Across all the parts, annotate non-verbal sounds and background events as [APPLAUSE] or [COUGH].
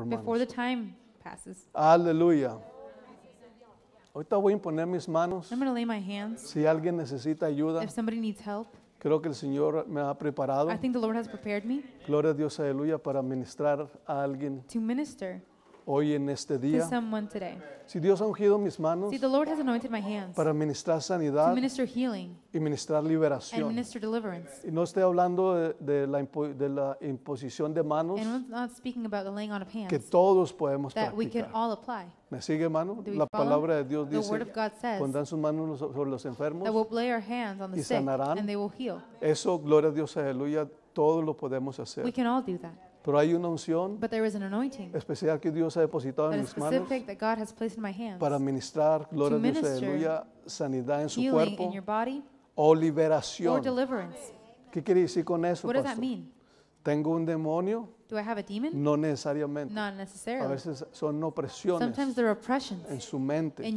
hermanos. Before the time passes. Aleluya. Ahorita voy a imponer mis manos. I'm going to lay my hands. Si alguien necesita ayuda, If somebody needs help, creo que el Señor me ha preparado. I think the Lord has prepared me Gloria a Dios, aleluya, para ministrar a alguien. to minister hoy en este día. Si Dios ha ungido mis manos para ministrar sanidad y ministrar liberación. Y no estoy hablando de, de la, imposición de manos que todos podemos ¿Me sigue, hermano? La palabra de Dios dice, pondrán sus manos sobre los enfermos. y sanarán. Eso, gloria a Dios, aleluya, todos lo podemos hacer. Pero hay una unción especial que Dios ha depositado en mis manos para administrar gloria a Dios, aleluya, sanidad en su cuerpo o liberación. ¿Qué quiere decir con eso, pastor? ¿Tengo un demonio? No necesariamente. A veces son opresiones en su mente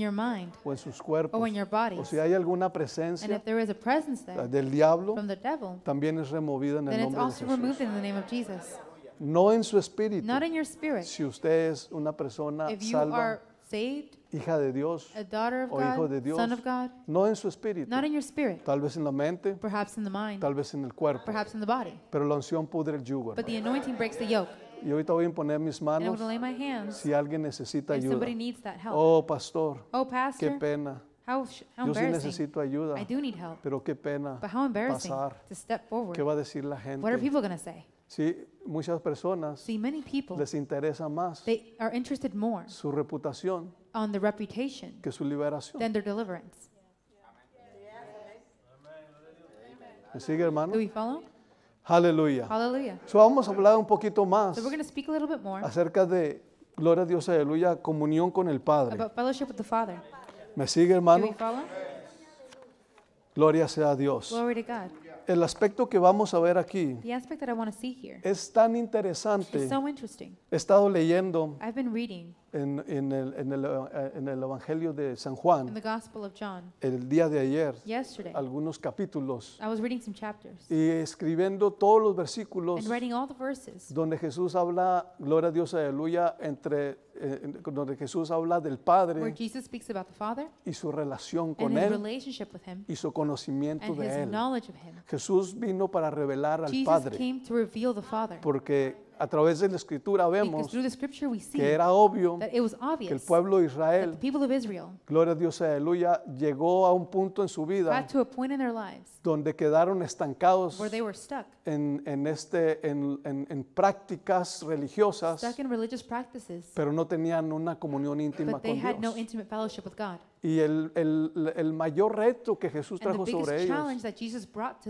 o en su cuerpo, O si hay alguna presencia del diablo, también es removida en el nombre de Jesús. No en su espíritu. Not in your spirit. Si usted es una persona If you are saved, hija de Dios a daughter of o God, hijo de Dios, son of God, no en su espíritu, not in your spirit, tal vez en la mente, perhaps in the mind, tal vez en el cuerpo, perhaps in the body. Pero la unción pudre el yugo. But the anointing breaks the yoke. Y ahorita voy a imponer mis manos And I'm lay my hands si alguien necesita ayuda. somebody needs that help. Oh, pastor, oh, pastor, qué pena. How, sh- how Yo sí embarrassing. necesito ayuda, I do need help. pero qué pena But how embarrassing pasar. to step forward. ¿Qué va a decir la gente? What are people going to say? Sí, muchas personas les interesa más su reputación que su liberación. ¿Me sigue, hermano? Aleluya. vamos a hablar un poquito más acerca de, gloria a Dios, aleluya, comunión con el Padre. ¿Me sigue, hermano? Gloria sea a Dios el aspecto que vamos a ver aquí es tan interesante. He estado leyendo eh, en, el, Evangelio de San Juan, el día de ayer, algunos capítulos, y escribiendo todos los versículos donde Jesús habla, gloria a Dios, aleluya, entre, eh, donde Jesús habla del Padre y su relación con Él y su conocimiento de Él. Jesús vino para revelar al Padre, porque a través de la escritura vemos que era obvio que el pueblo de Israel, gloria a Dios, aleluya, llegó a un punto en su vida donde quedaron estancados en, en, este, en, en, prácticas religiosas, pero no tenían una comunión íntima con Dios. Y el, el, el, mayor reto que Jesús trajo sobre ellos.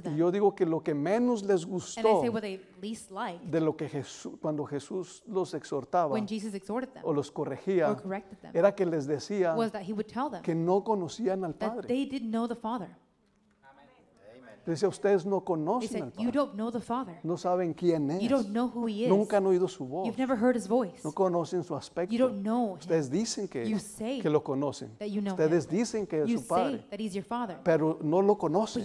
Y yo digo que lo que menos les gustó de lo que Jesús, cuando Jesús los exhortaba o los corregía, era que les decía que no conocían al Padre. Dice, ustedes no conocen al Padre. No saben quién es. Nunca han oído su voz. No conocen su aspecto. Ustedes dicen que, lo conocen. Ustedes dicen que es su Padre, pero no lo conocen.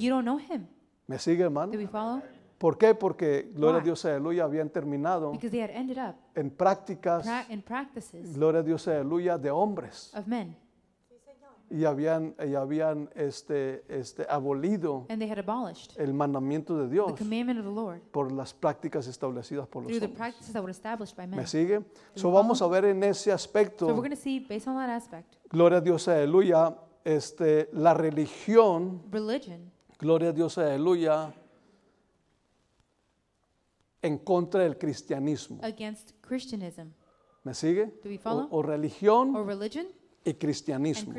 ¿Me sigue, hermano? ¿Por qué? Porque, gloria a Dios, aleluya, habían terminado en prácticas, gloria a Dios, aleluya, de hombres y habían, y habían este, este, abolido el mandamiento de Dios por las prácticas establecidas por los hombres. ¿Me sigue? So vamos a ver en ese aspecto, gloria a Dios, aleluya, este, la religión, gloria a Dios, aleluya, en contra del cristianismo. ¿Me sigue? O, religión y cristianismo.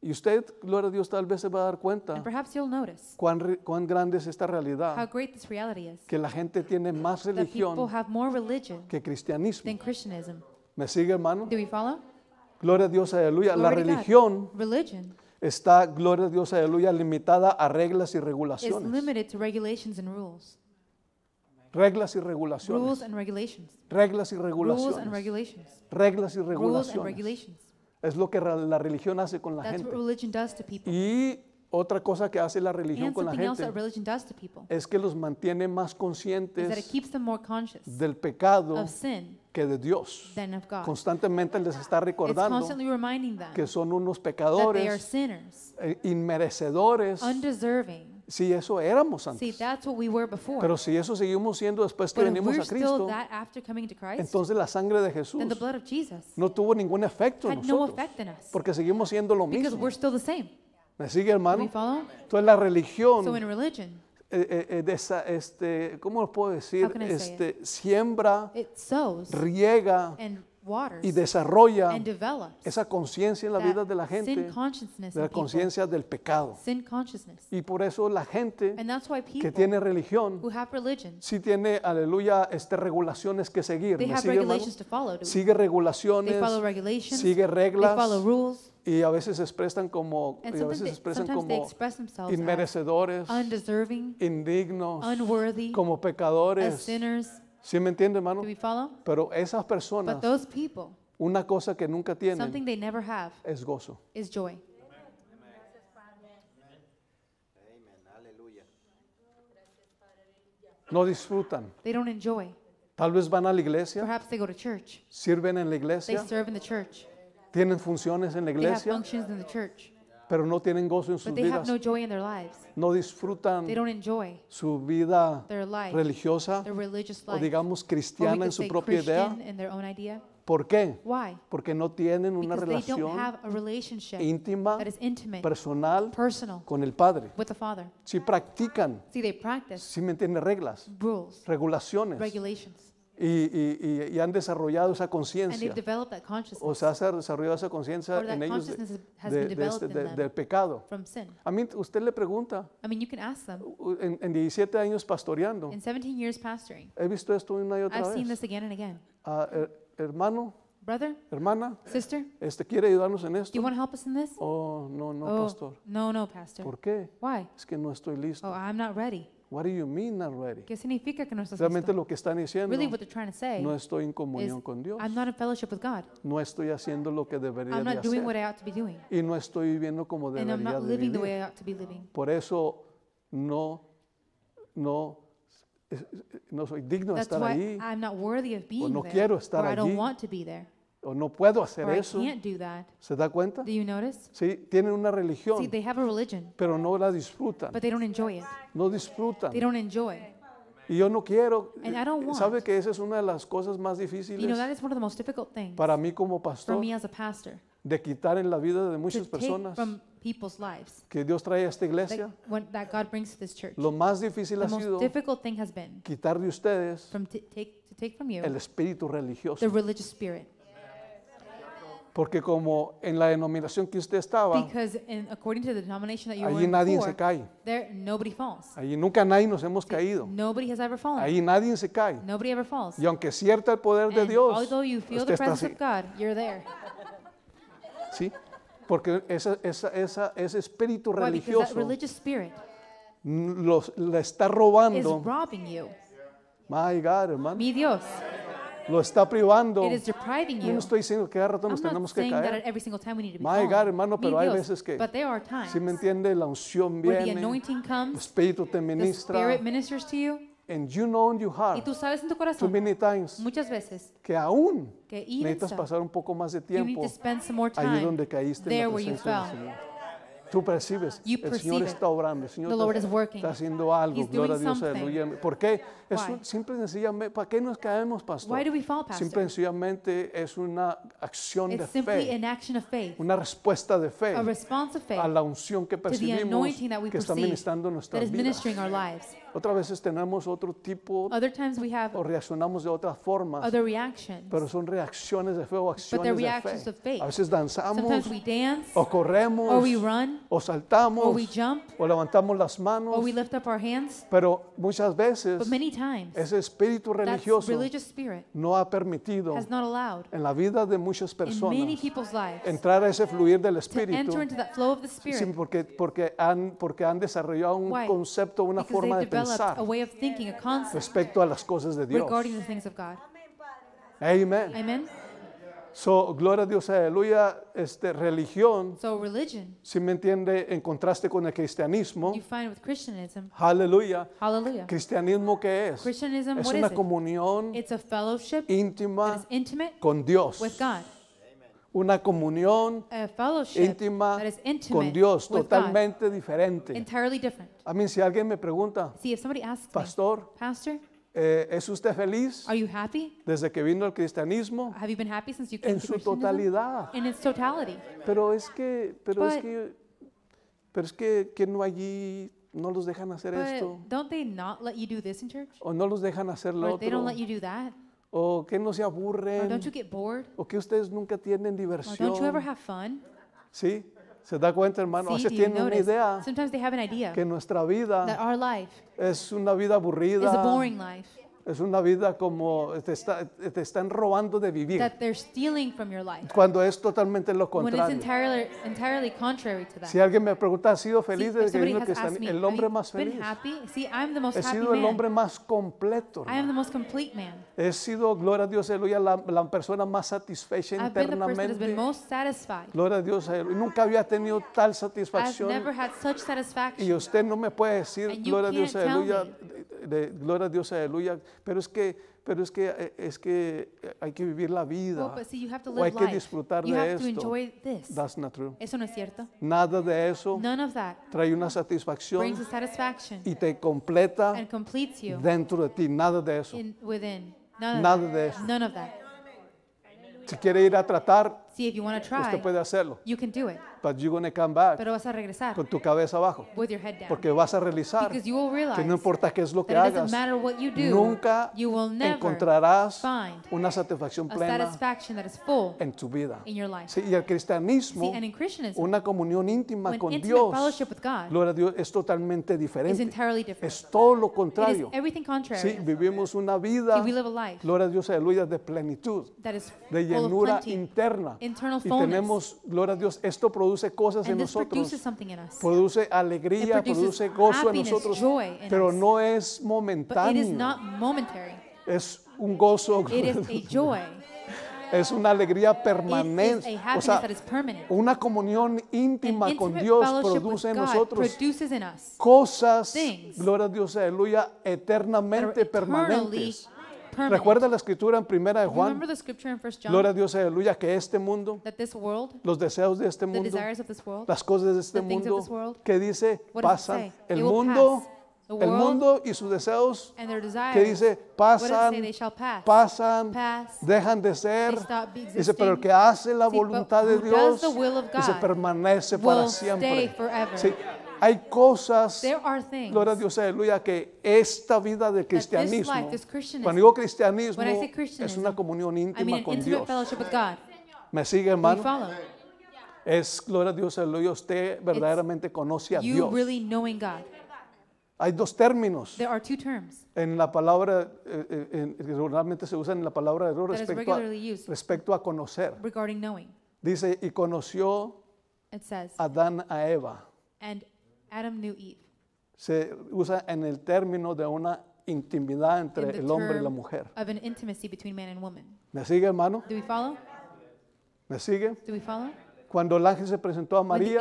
Y usted, gloria a Dios, tal vez se va a dar cuenta cuán, cuán grande es esta realidad, que la gente tiene más religión que cristianismo. ¿Me sigue, hermano? Gloria a Dios, aleluya. La religión está, gloria a Dios, aleluya, limitada a reglas y regulaciones. Reglas y regulaciones. Reglas y regulaciones. Reglas y regulaciones. Es lo que la religión hace con la gente. Y otra cosa que hace la religión con la gente es que los mantiene más conscientes del pecado que de Dios. Constantemente les está recordando que son unos pecadores e-, inmerecedores si eso éramos antes. Pero si eso seguimos siendo después que venimos a Cristo, entonces la sangre de Jesús no tuvo ningún efecto en nosotros, porque seguimos siendo lo mismo. ¿Me sigue, hermano? Entonces la religión, eh, eh, eh, de esa- este, ¿cómo lo puedo decir? Este, siembra, riega y desarrolla esa conciencia en la vida de la gente, la conciencia del pecado. Y por eso la gente que tiene religión, sí tiene, aleluya, este, regulaciones que seguir. sigue, sigue regulaciones, sigue reglas y a veces se expresan como, expresan como inmerecedores, indignos, como pecadores, ¿Sí me entiende, hermano? Pero esas personas, una cosa que nunca tienen es gozo. is joy. No disfrutan. Tal vez van a la iglesia, sirven en la iglesia, tienen funciones en la iglesia, pero no tienen gozo en sus vidas. no disfrutan su vida religiosa o digamos cristiana en su propia idea. ¿Por qué? Porque no tienen una relación íntima, personal con el Padre. Si practican, si mantienen reglas, regulaciones, y, y, y, han desarrollado esa conciencia. O sea, se ha desarrollado esa conciencia en ellos de, de, de, este, del pecado. A I mí, mean, usted le pregunta. I mean, you can ask them, en, en, 17 años pastoreando. In 17 years pastoring, he visto esto una y otra I've vez. Seen this again and again. Uh, her, hermano. Brother, hermana, sister, este quiere ayudarnos en esto. You want to help us in this? Oh, no, no, oh, pastor. No, no, pastor. ¿Por qué? Why? Es que no estoy listo. Oh, I'm not ready. What do you mean not ready? ¿Qué significa que no estás Realmente listo? lo que están diciendo, really what they're trying to say no estoy en comunión con Dios. I'm not in fellowship with God. No estoy haciendo lo que debería I'm de not doing hacer. what I ought to be doing. Y no estoy viviendo como And debería I'm not de living vivir. The way I ought to be living. Por eso no, no, no soy digno de That's estar why allí. I'm not worthy of being o no there, quiero estar or I allí. don't want to be there o no puedo hacer eso. ¿Se da cuenta? Sí, tienen una religión, pero no la disfrutan. No disfrutan. Y yo no quiero. ¿Sabe que esa es una de las cosas más difíciles para mí como pastor? De quitar en la vida de muchas personas que Dios trae a esta iglesia. Lo más difícil ha sido quitar de ustedes el espíritu religioso. Porque como en la denominación que usted estaba, ahí allí nadie se cae. ahí Allí nunca nadie nos hemos caído. ahí allí nadie se cae. Y aunque cierta el poder de Dios, usted está así. ¿Sí? Porque ese espíritu religioso los, le está robando. Mi Dios lo está privando. Yo no estoy diciendo que cada rato nos tenemos que caer. My God, hermano, pero hay veces que, si me entiende, la unción viene, el Espíritu te ministra, y tú sabes en tu corazón muchas veces que aún necesitas pasar un poco más de tiempo ahí allí donde caíste en la presencia Tú percibes, you el Señor está obrando, el Señor está, haciendo algo, gloria a Dios, aleluya. ¿Por qué? Es un, simple y sencillamente, ¿para qué nos caemos, pastor? Why Simple y sencillamente es una acción de fe, una respuesta de fe a, a la unción que percibimos, que está ministrando nuestras vidas. Otras veces tenemos otro tipo o reaccionamos de otras formas, pero son reacciones de fe o acciones de fe. A veces danzamos o corremos o saltamos o levantamos las manos, pero muchas veces ese espíritu religioso no ha permitido en la vida de muchas personas entrar a ese fluir del espíritu porque, porque, han, porque han desarrollado un concepto, una forma de pensar pensar a way of thinking, a concept respecto a las cosas de Dios. regarding the things of God. Amen. Amen. So, gloria a Dios, aleluya, este, religión, So religion si me entiende, en contraste con el cristianismo, you find with Christianism, aleluya, hallelujah. cristianismo que es, Christianism, es what is una it? comunión It's a fellowship that íntima intimate con Dios. with God una comunión íntima con Dios totalmente diferente. A mí si alguien me pregunta, pastor, eh, ¿es usted feliz desde que vino el cristianismo? en su totalidad. Pero es que, pero es que, pero es que, que no allí no los dejan hacer esto o no los dejan hacer lo otro o que no se aburren, o que ustedes nunca tienen diversión. ¿Sí? ¿Se da cuenta, hermano? A veces tienen una idea que nuestra vida es una vida aburrida, es una vida como te, están robando de vivir. Cuando es totalmente lo contrario. Si alguien me pregunta, ¿has sido feliz desde que el hombre más feliz? happy? He sido el hombre más completo. He sido, gloria a Dios, la, persona más satisfecha internamente. most Gloria Dios, Nunca había tenido tal satisfacción. Y usted no me puede decir, gloria a Dios, gloria a Dios, aleluya, pero es que, pero es que, eh, es que eh, hay que vivir la vida. hay que disfrutar de esto. That's not Eso no es cierto. Nada de eso trae una satisfacción y te completa dentro de ti. Nada de eso. Nada de eso. Si quiere ir a tratar, usted puede hacerlo. Pero vas a regresar con tu cabeza abajo. Porque vas a realizar que no importa qué es lo que hagas, nunca encontrarás una satisfacción plena en tu vida. Sí, y el cristianismo, una comunión íntima con Dios, Dios, es totalmente diferente. Es todo lo contrario. Sí, vivimos una vida, gloria a Dios, aleluya, de plenitud, de llenura interna. y tenemos, gloria a Dios, esto produce produce cosas en nosotros. Produce alegría, produce gozo en nosotros, pero no es momentáneo. Es un gozo. [LAUGHS] es una alegría permanente. O sea, una comunión íntima con Dios produce en nosotros cosas, gloria a Dios, aleluya, eternamente permanentes. Recuerda la escritura en primera de Juan. Gloria a Dios, aleluya, que este mundo, los deseos de este mundo, las cosas de este mundo, que dice, pasan. El mundo el mundo y sus deseos que dice pasan, pasan, dejan de ser. Dice, pero el que hace la voluntad de Dios, se permanece para siempre. Sí, hay cosas, gloria a Dios, aleluya, que esta vida de cristianismo, cuando digo cristianismo, es una comunión íntima con Dios. ¿Me sigue, hermano? Es, gloria a Dios, aleluya, usted verdaderamente conoce a Dios. Hay dos términos en la palabra, eh, eh, que eh, se usan en la palabra de respecto a, respecto a conocer. Dice, y conoció Adán a Eva. Adam knew Eve. Se usa en el término de una intimidad entre el hombre y la mujer. ¿Me sigue, hermano? Do we ¿Me sigue? Do we follow? Cuando el ángel se presentó a María,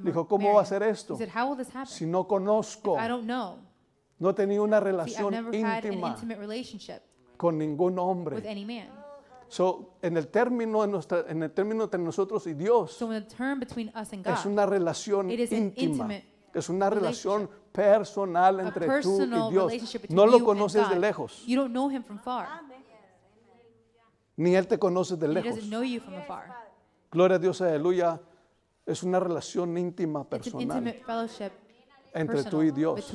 dijo, ¿cómo va a ser esto? Si no conozco, no tenía una relación íntima con ningún hombre. So, en el término en el término entre nosotros y Dios es una relación íntima. Es una relación personal entre tú y Dios. No lo conoces de lejos, ni Él te conoce de lejos. Gloria a Dios, aleluya. Es una relación íntima, personal entre tú y Dios.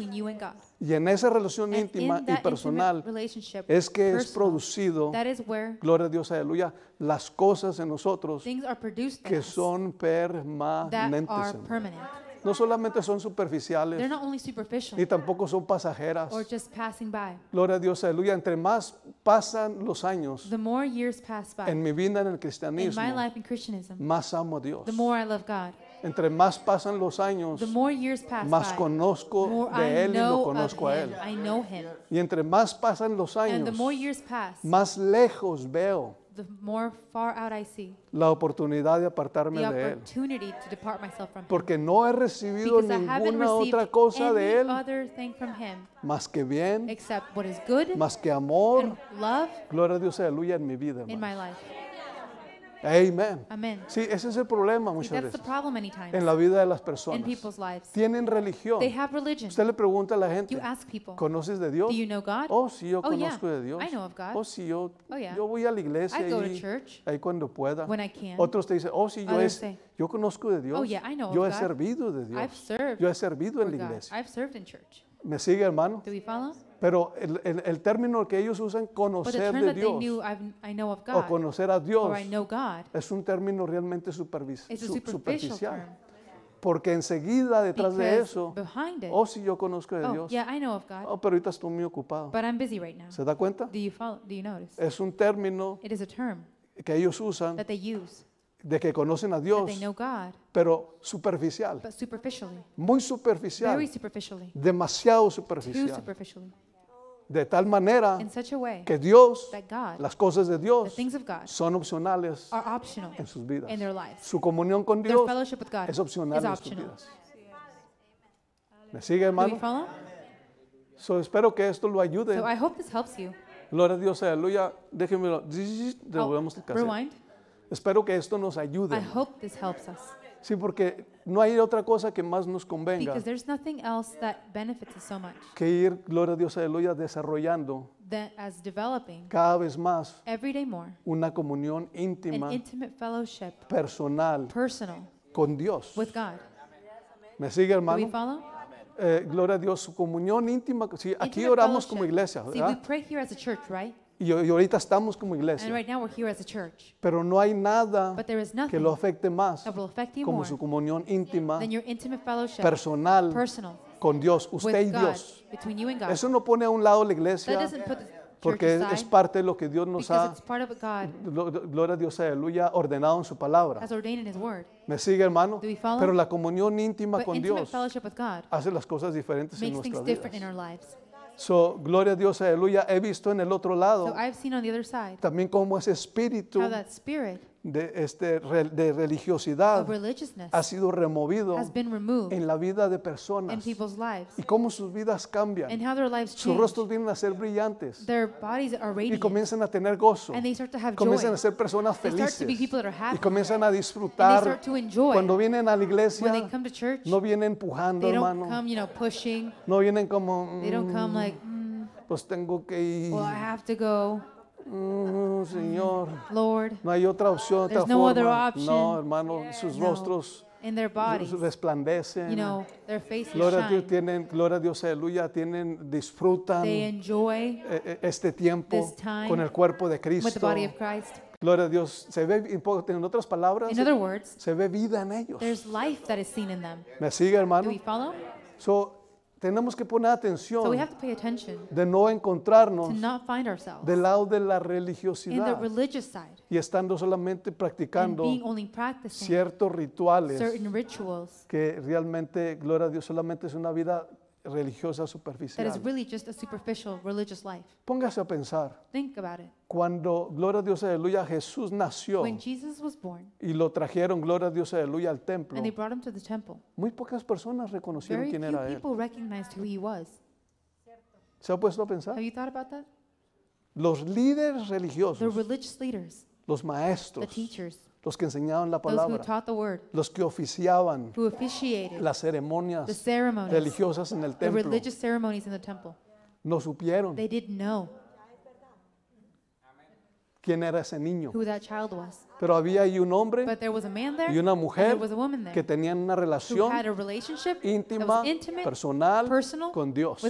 Y en esa relación íntima y personal es que es producido, gloria a Dios, aleluya, las cosas en nosotros que son permanentes. No solamente son superficiales, ni tampoco son pasajeras. Gloria a Dios, aleluya. Entre más pasan los años en mi vida en el cristianismo, más amo a Dios. Entre más pasan los años, más conozco de él y lo conozco a él. Y entre más pasan los años, más lejos veo la oportunidad de apartarme de Él. Porque no he recibido ninguna otra cosa de Él más que bien, más que amor. gloria a Dios, aleluya en mi vida. Amen. Sí, ese es el problema muchas veces. En la vida de las personas. Tienen religión. Usted le pregunta a la gente, ¿conoces de Dios? Oh, sí, yo oh, conozco de Dios. Oh, sí, yo, oh, yo voy a la iglesia ahí, cuando pueda. Otros te dicen, oh, sí, yo, yo conozco de Dios. Oh, yo he servido de Dios. Yo he servido en la iglesia. ¿Me sigue, hermano? Pero el, término que ellos usan, conocer de Dios, o conocer a Dios, es un término realmente superficial. Porque enseguida detrás de eso, o oh, si yo conozco de oh, Dios, yeah, oh, pero ahorita estoy muy ocupado. ¿Se da cuenta? Es un término que ellos usan de que conocen a Dios, pero superficial, muy superficial, demasiado superficial de tal manera que Dios, las cosas de Dios son opcionales en sus vidas. Su comunión con Dios es opcional en sus vidas. ¿Me sigue, hermano? espero que esto lo ayude. So Gloria a Dios, aleluya. Déjenmelo. Oh, espero que esto nos ayude. Sí, porque no hay otra cosa que más nos convenga que ir, gloria a Dios, aleluya, desarrollando cada vez más una comunión íntima, personal, con Dios. ¿Me sigue, hermano? Eh, gloria a Dios, su comunión íntima. sí, aquí oramos como iglesia, ¿verdad? Y, ahorita estamos como iglesia. Pero no hay nada que lo afecte más como su comunión íntima, personal, con Dios, usted y Dios. Eso no pone a un lado la iglesia porque es parte de lo que Dios nos ha, gloria a Dios, aleluya, ordenado en su palabra. ¿Me sigue, hermano? Pero la comunión íntima con Dios hace las cosas diferentes en nuestras vidas. So, gloria a Dios, aleluya. He visto en el otro lado I've seen on the other side también como ese espíritu how that spirit de, este, de religiosidad ha sido removido en la vida de personas y cómo sus vidas cambian. Sus rostros vienen a ser brillantes y comienzan a tener gozo. Comienzan a ser personas felices y comienzan a disfrutar. Cuando vienen a la iglesia, no vienen empujando, hermano. No vienen como, mm, mm, pues tengo que ir. Mm, señor, no hay otra opción, no No, hermano, sus rostros resplandecen. their Gloria a Dios, tienen, gloria Dios, aleluya, tienen, disfrutan e-, e-, este tiempo con el cuerpo de Cristo. Gloria a Dios, se ve, en otras palabras, se ve vida en ellos. ¿Me sigue, hermano? we follow? tenemos que poner atención de no encontrarnos del lado de la religiosidad y estando solamente practicando ciertos rituales que realmente, gloria a Dios, solamente es una vida religiosa superficial. That is really just a superficial religious life. Póngase a pensar. Think about it. Cuando, gloria a Dios, aleluya, Jesús nació When Jesus was born, y lo trajeron, gloria a Dios, aleluya, al templo, and they brought him to the temple, muy pocas personas reconocieron very quién few era Él. people recognized who he was. ¿Se ha puesto a pensar? Have you thought about that? Los líderes religiosos The religious leaders los maestros, los que enseñaban la palabra, los que oficiaban las ceremonias religiosas en el templo, no supieron quién era ese niño. Pero había ahí un hombre y una mujer que tenían una relación íntima, personal, con Dios.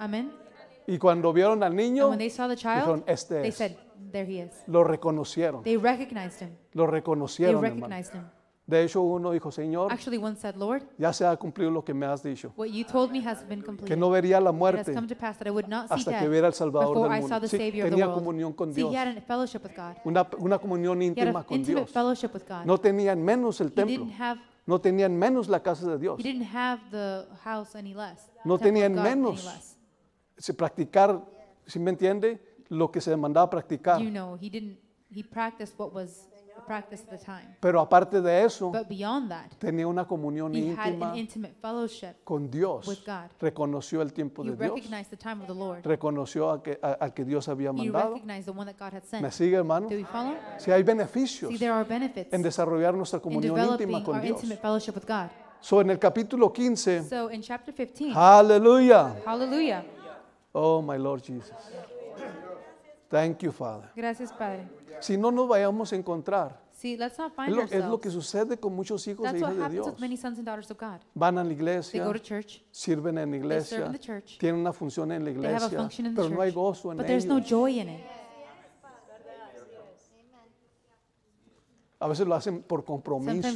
Amén. Y cuando vieron al niño, child, dijeron, este es. said, There he is. Lo reconocieron. They recognized him. Lo reconocieron, They recognized him. De hecho, uno dijo, Señor, Actually, one said, Lord, ya se ha cumplido lo que me has dicho. what you told me has been Que no vería la muerte hasta que viera al Salvador del mundo. Sí, tenía comunión con See, Dios. he had a fellowship with God. Una, una comunión He had íntima an con intimate Dios. fellowship with God. No tenían menos el he templo. didn't have No tenían menos la casa de Dios. he didn't have the house any less. No tenían God any menos less se practicar, si me entiende? Lo que se demandaba practicar. Pero aparte de eso, tenía una comunión íntima con Dios. Reconoció el tiempo de Dios. Reconoció a al que Dios había mandado. ¿Me sigue, hermano? Si hay beneficios en desarrollar nuestra comunión íntima con Dios. So, en el capítulo 15, aleluya, hallelujah, Oh, my Lord Jesus. Thank you, Father. Gracias, Padre. Si no nos vayamos a encontrar, es, lo, que sucede con muchos hijos de Dios. Van a la iglesia, sirven en la iglesia, tienen una función en la iglesia, pero no hay gozo en but there's no joy in it. A veces lo hacen por compromiso,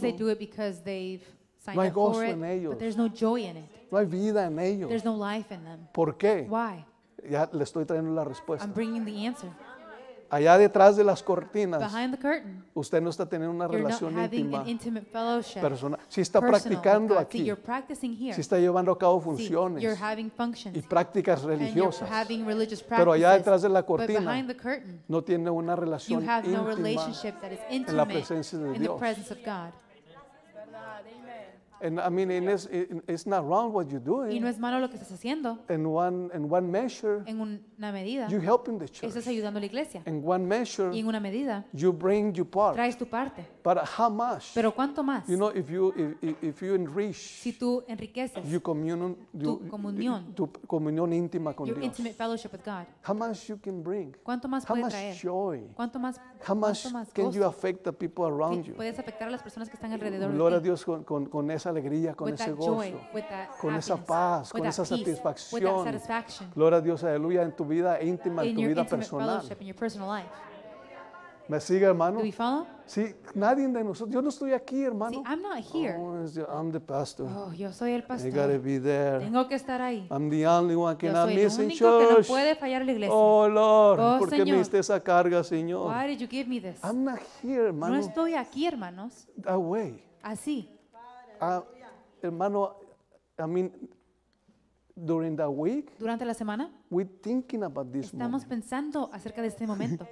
No hay gozo en ellos. no joy in it. hay vida en ellos. ¿Por qué? ya le estoy trayendo la respuesta. Allá detrás de las cortinas, usted no está teniendo una relación íntima. Si está practicando aquí, si está llevando a cabo funciones y prácticas religiosas, pero allá detrás de la cortina no tiene una relación íntima en la presencia de Dios. And I mean, and it's, it- it's not wrong what you're Y no es malo lo que estás haciendo. In one, in one measure, En una medida, you're helping the church. estás ayudando a la iglesia. In one measure, Y en una medida, you bring your part. traes tu parte. But how much? Pero ¿cuánto más? You know, if you, if- if, you enrich Si tú enriqueces your communion, tu you- comunión. tu comunión íntima con your Dios, intimate fellowship with God, how much you can bring, ¿cuánto más how puede traer? joy, ¿Cuánto más, how much cuánto más can you gozo affect the people around you. puedes afectar a las personas que están alrededor Gloria a de Dios con, con- con esa alegría, con ese gozo, con esa paz, con esa satisfacción. Gloria a Dios, aleluya, en tu vida íntima, en tu vida personal. ¿Me sigue, hermano? Sí, nadie de nosotros. Yo no estoy aquí, hermano. yo soy el pastor. Tengo que estar ahí. yo soy el único que no puede fallar la iglesia. Oh, Lord, oh, ¿por qué me diste esa carga, Señor? Why did me this? I'm not here, No estoy aquí, hermanos. Así. Ah, hermano, I mean, during the week, durante la semana, we thinking about this estamos moment. pensando acerca de este momento.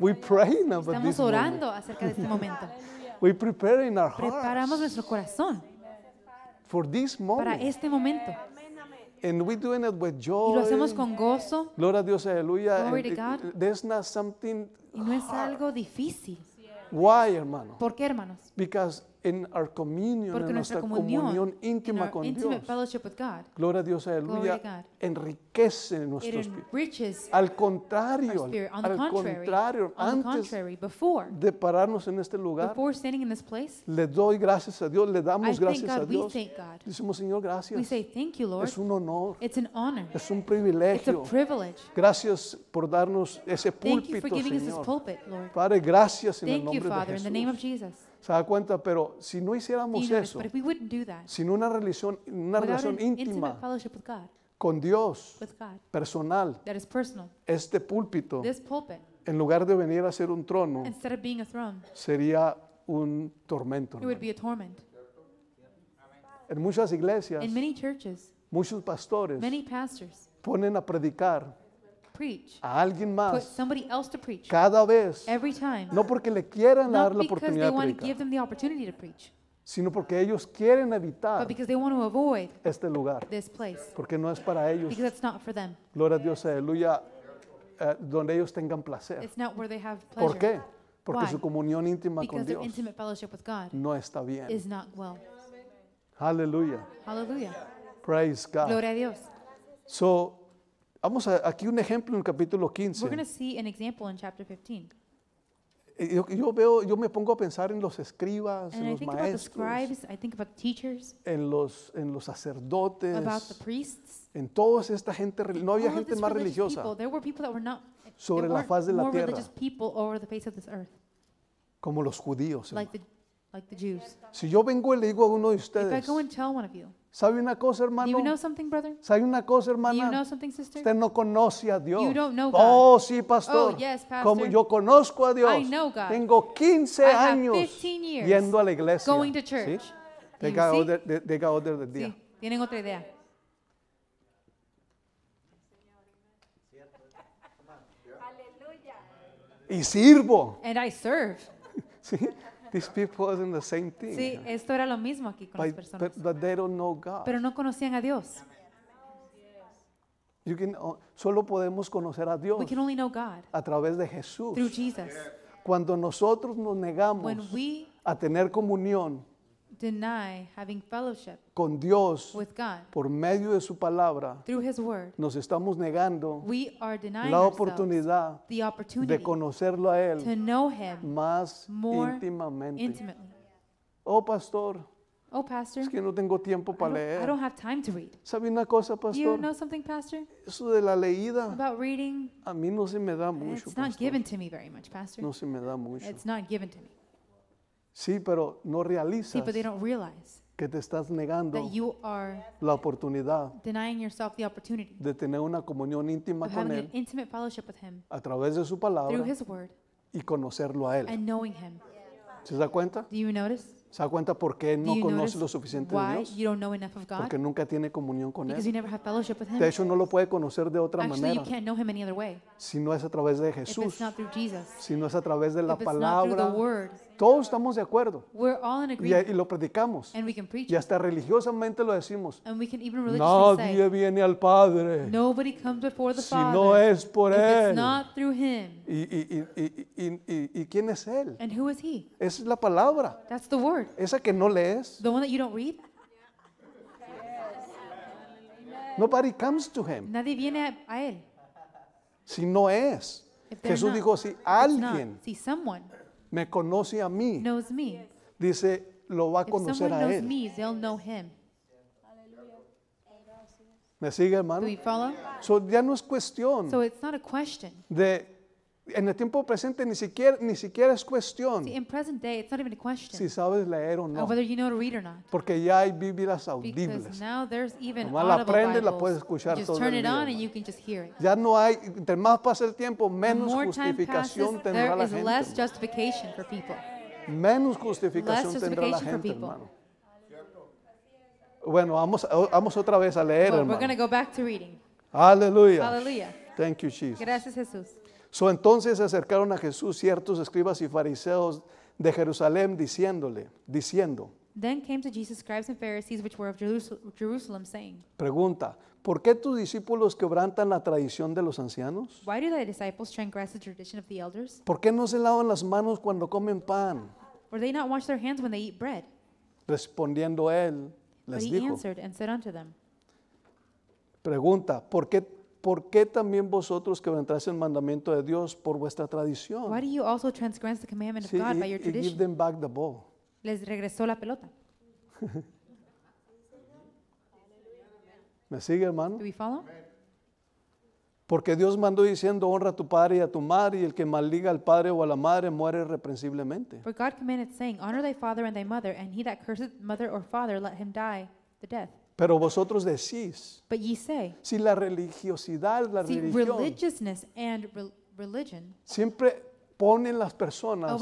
we praying about estamos this orando moment. acerca de este momento. we preparing our hearts Preparamos nuestro corazón for this moment. para este momento. And we doing it with joy. Y lo hacemos con gozo. Gloria a Dios, aleluya. Glory to God. There's not something y no es algo difícil. Why, hermano? ¿Por qué, hermanos? Because en nuestra, comunión, íntima con Dios. Gloria a Dios, aleluya. Enriquece nuestros espíritu. Al contrario, al contrario, antes de pararnos en este lugar, le doy gracias a Dios, le damos gracias a Dios. Decimos, Señor, gracias. Es un honor. Es un privilegio. Gracias por darnos ese púlpito, Señor. Padre, gracias en el nombre de Jesús. ¿Se da cuenta? Pero si no hiciéramos eso, sin una relación, una íntima con Dios, personal, este púlpito, en lugar de venir a ser un trono, sería un tormento. En muchas iglesias, muchos pastores ponen a predicar a alguien más. Cada vez. No porque le quieran dar la oportunidad de predicar. Sino porque ellos quieren evitar este lugar. Porque no es para ellos. Gloria a Dios, aleluya. Eh, donde ellos tengan placer. ¿Por qué? Porque su comunión íntima con Dios no está bien. Aleluya. Praise God. Gloria a Dios. So, Vamos a, aquí un ejemplo en el capítulo 15. We're going to see an example in chapter 15. Yo, veo, yo me pongo a pensar en los escribas, en los maestros, en los sacerdotes, en toda esta gente, no había gente más religiosa sobre la faz de la tierra, como los judíos. Si yo vengo y le digo a uno de ustedes, Sabes una cosa, hermano? You ¿Sabe una cosa, hermana? You Usted no conoce a Dios. Oh, sí, oh, pastor. Como yo conozco a Dios. Tengo 15 años yendo a la iglesia. Going to church. ¿Sí? tienen otra idea. y sirvo. [LAUGHS] ¿Sí? These Sí, esto era lo mismo aquí con las personas. Pero no conocían a Dios. Oh, solo podemos conocer a Dios a través de Jesús. Cuando nosotros nos negamos a tener comunión deny having fellowship con Dios with God. por medio de su palabra. Through his word, nos estamos negando we are denying la oportunidad the opportunity de conocerlo a Él to know him más more íntimamente. Intimately. Oh, pastor. Oh, pastor, es que no tengo tiempo para leer. I don't have time to read. ¿Sabe una cosa, pastor? You know something, pastor? Eso de la leída. About reading, a mí no se me da mucho. It's not pastor. given to me very much, pastor. No se me da mucho. It's not given to me. Sí, pero no realizas que te estás negando la oportunidad de tener una comunión íntima con Él a través de su palabra y conocerlo a Él. ¿Se da cuenta? ¿Se da cuenta por qué no conoce lo suficiente de Dios? Porque nunca tiene comunión con Él. De hecho, no lo puede conocer de otra manera si no es a través de Jesús, si no es a través de la palabra todos estamos de acuerdo. Y, lo predicamos. Y hasta religiosamente lo decimos. Nadie viene al Padre si no es por Él. Y, quién es Él? Esa es la palabra. Esa que no lees. Nobody comes to Him. Nadie viene a él. Si no es. Jesús dijo, si alguien, me conoce a mí, knows me. dice, lo va a conocer a él. me, know him. ¿Me sigue, Do hermano? we follow? So, ya no es cuestión So it's not a question de en el tiempo presente ni siquiera, ni siquiera es cuestión si sabes leer o no. whether you know to read or not. Porque ya hay Biblias audibles. la la puedes escuchar todo el día. Ya no hay, entre más pasa el tiempo, menos justificación tendrá la gente. Menos justificación tendrá la gente, hermano. Bueno, vamos, vamos otra vez a leer, hermano. Aleluya. Thank you, Jesus. Gracias, Jesús entonces se acercaron a Jesús ciertos escribas y fariseos de Jerusalén diciéndole, diciendo. Pregunta, ¿por qué tus discípulos quebrantan la tradición de los ancianos? ¿Por qué no se lavan las manos cuando comen pan? Respondiendo él, les dijo. Pregunta, ¿por qué ¿por qué también vosotros quebrantáis el mandamiento de Dios por vuestra tradición? Why do you also transgress the commandment of Sí, God by your tradition? give them back the ball. Les regresó la pelota. ¿Me sigue, hermano? Do we Porque Dios mandó diciendo, honra a tu padre y a tu madre, y el que maldiga al padre o a la madre muere irreprensiblemente. For God commanded, saying, Honor thy father and thy mother, and he that curseth mother or father, let him die the death. Pero vosotros decís, si la religiosidad, la religión, siempre ponen las personas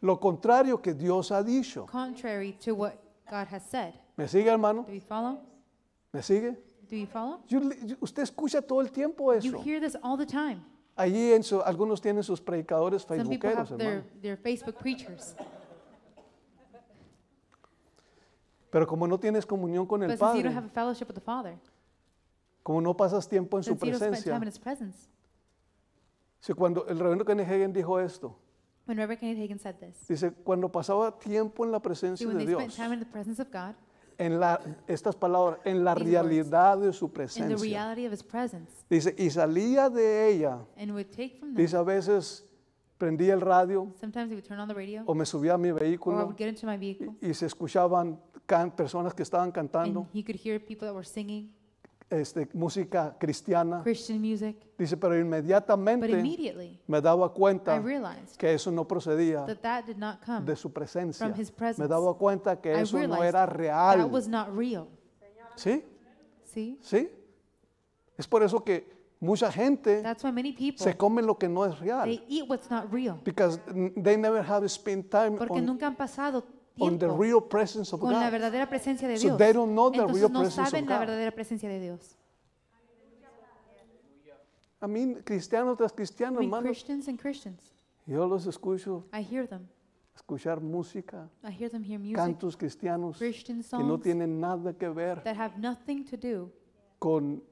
lo contrario que Dios ha dicho. ¿Me sigue, hermano? ¿Me sigue? usted escucha todo el tiempo eso. Allí en algunos tienen sus predicadores facebookeros, hermano. Facebook Pero como no tienes comunión con el Padre, como no pasas tiempo en su presencia, cuando el reverendo Kenneth Hagen dijo esto, dice cuando pasaba tiempo en la presencia de Dios, en estas palabras, en la realidad de su presencia, dice y salía de ella, dice a veces prendía el radio, o me subía a mi vehículo y se escuchaban personas que estaban cantando. este, música cristiana. Dice, pero inmediatamente me daba cuenta que eso no procedía de su presencia. Me daba cuenta que eso no era real. sí ¿Sí? ¿Sí? Es por eso que mucha gente se come lo que no es real. Porque nunca han pasado con la verdadera presencia de Dios. Entonces no saben la verdadera presencia de Dios. I mean, cristianos tras cristianos, I Yo los escucho. Escuchar música, cantos cristianos que no tienen nada que ver con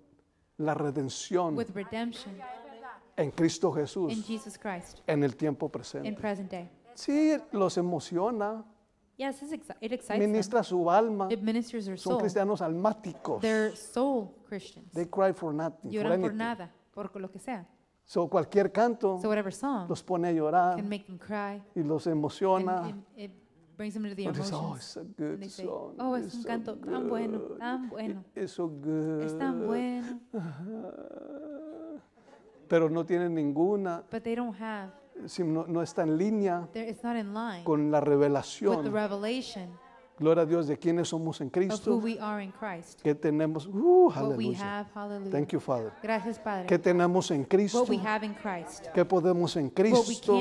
la redención en Cristo Jesús en el tiempo presente. si Sí, los emociona, Yes, it's exci- it excites them. ministra su alma. It ministers their Son cristianos almáticos. They're soul Christians. They cry for nothing. for Lloran por nada, por lo que sea. So, cualquier canto So whatever song los pone a llorar can make them cry. y los emociona. and it brings them into the oh, emotions. it's, oh, it's a good and they say, song. oh, es it's un so canto tan bueno, tan bueno. It's so good. Es tan bueno. [LAUGHS] Pero no tienen ninguna But they don't have si no, no, está en línea con la revelación. Gloria a Dios de quiénes somos en Cristo. Que tenemos, uh, aleluya. Thank you, Father. Gracias, Padre. Que tenemos en Cristo. Que podemos en Cristo.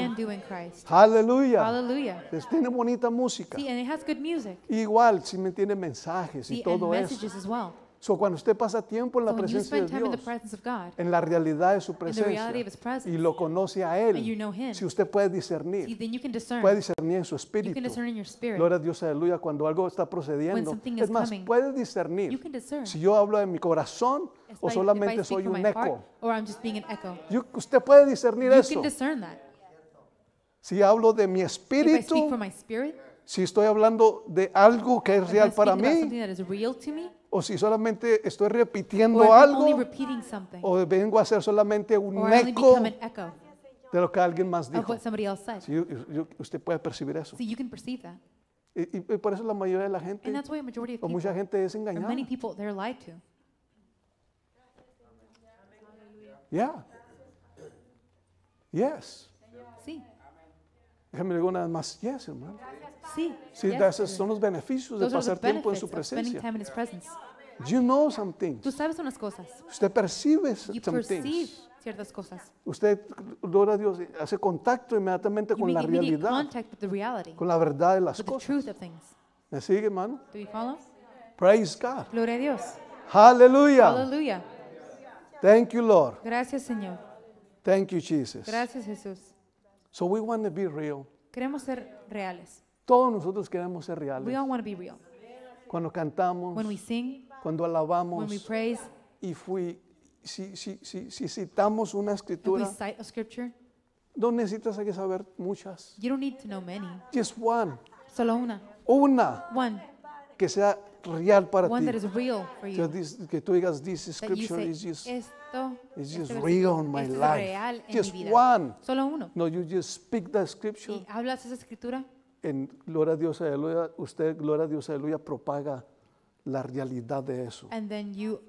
Aleluya. Tiene bonita música. See, and has good music. Igual, si me tiene mensajes y todo eso cuando usted pasa tiempo en la presencia de Dios, en la realidad de su presencia, y lo conoce a Él, si usted puede discernir, puede discernir en su espíritu, gloria a Dios, aleluya, cuando algo está procediendo, es más, puede discernir si yo hablo de mi corazón o solamente soy un eco. usted puede discernir eso. Si hablo de mi espíritu, si estoy hablando de algo que es real para mí, o si solamente estoy repitiendo algo o vengo a ser solamente un eco de lo que alguien más dijo. usted puede percibir eso. Y, y, por eso la mayoría de la gente o mucha gente es engañada. Ya. Yes. Sí. Déjame decir una vez más. Yes, hermano. Sí. Sí, yes, son los beneficios de pasar tiempo en su presencia. You know Tú sabes unas cosas. Usted percibe ciertas cosas. Usted, gloria a Dios, hace contacto inmediatamente con la realidad, con la verdad de las cosas. ¿Me sigue, hermano? Praise God. Gloria a Dios. Aleluya. Aleluya. Thank you, Lord. Gracias, Señor. Thank you, Jesus. Gracias, Jesús. So we want to be real. Queremos ser reales. Todos nosotros queremos ser reales. We all want to be real. Cuando cantamos, When we sing, cuando alabamos, when we praise, y fui, si, si, si, si citamos una if we escritura, cite a scripture, no necesitas hay que saber muchas. you don't need to know many. Just one, Solo una. una One. que sea real para One that ti. is real for you. Que, tú digas, this That you scripture is just, "Es- este esto, It's este just este real in my este life. Es real en just mi vida. one. Solo uno. No, you just speak the scripture. Y hablas esa escritura. En gloria a Dios, aleluya, usted, gloria a Dios, aleluya, propaga la realidad de eso. And then you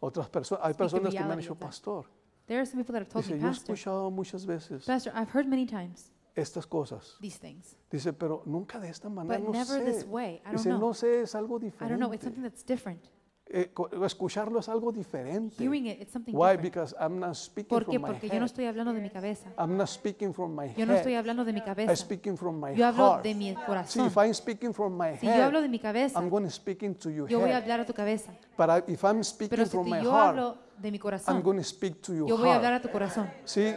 Otras personas, hay personas que me han dicho, pastor. There are some people that have told dice, me, yo he pastor. escuchado muchas veces. Pastor, I've heard many times estas cosas. These things. Dice, pero nunca de esta manera, But no never sé. This way. I don't Dice, know. no sé, es algo diferente. I don't know. It's something that's different. Eh, escucharlo es algo diferente. Hearing it, it's something Why? Because I'm not speaking ¿Por qué? From Porque my yo no estoy hablando de mi cabeza. I'm not speaking from my head. yo no estoy hablando de mi cabeza. I'm speaking from my yo hablo heart. de mi corazón. See, if I'm speaking from my si head, yo hablo de mi cabeza, I'm going to speak into your yo head. voy a hablar a tu cabeza. But if I'm speaking Pero si from my yo heart, hablo de mi corazón, I'm going to speak to your yo voy a hablar a tu corazón. Sí,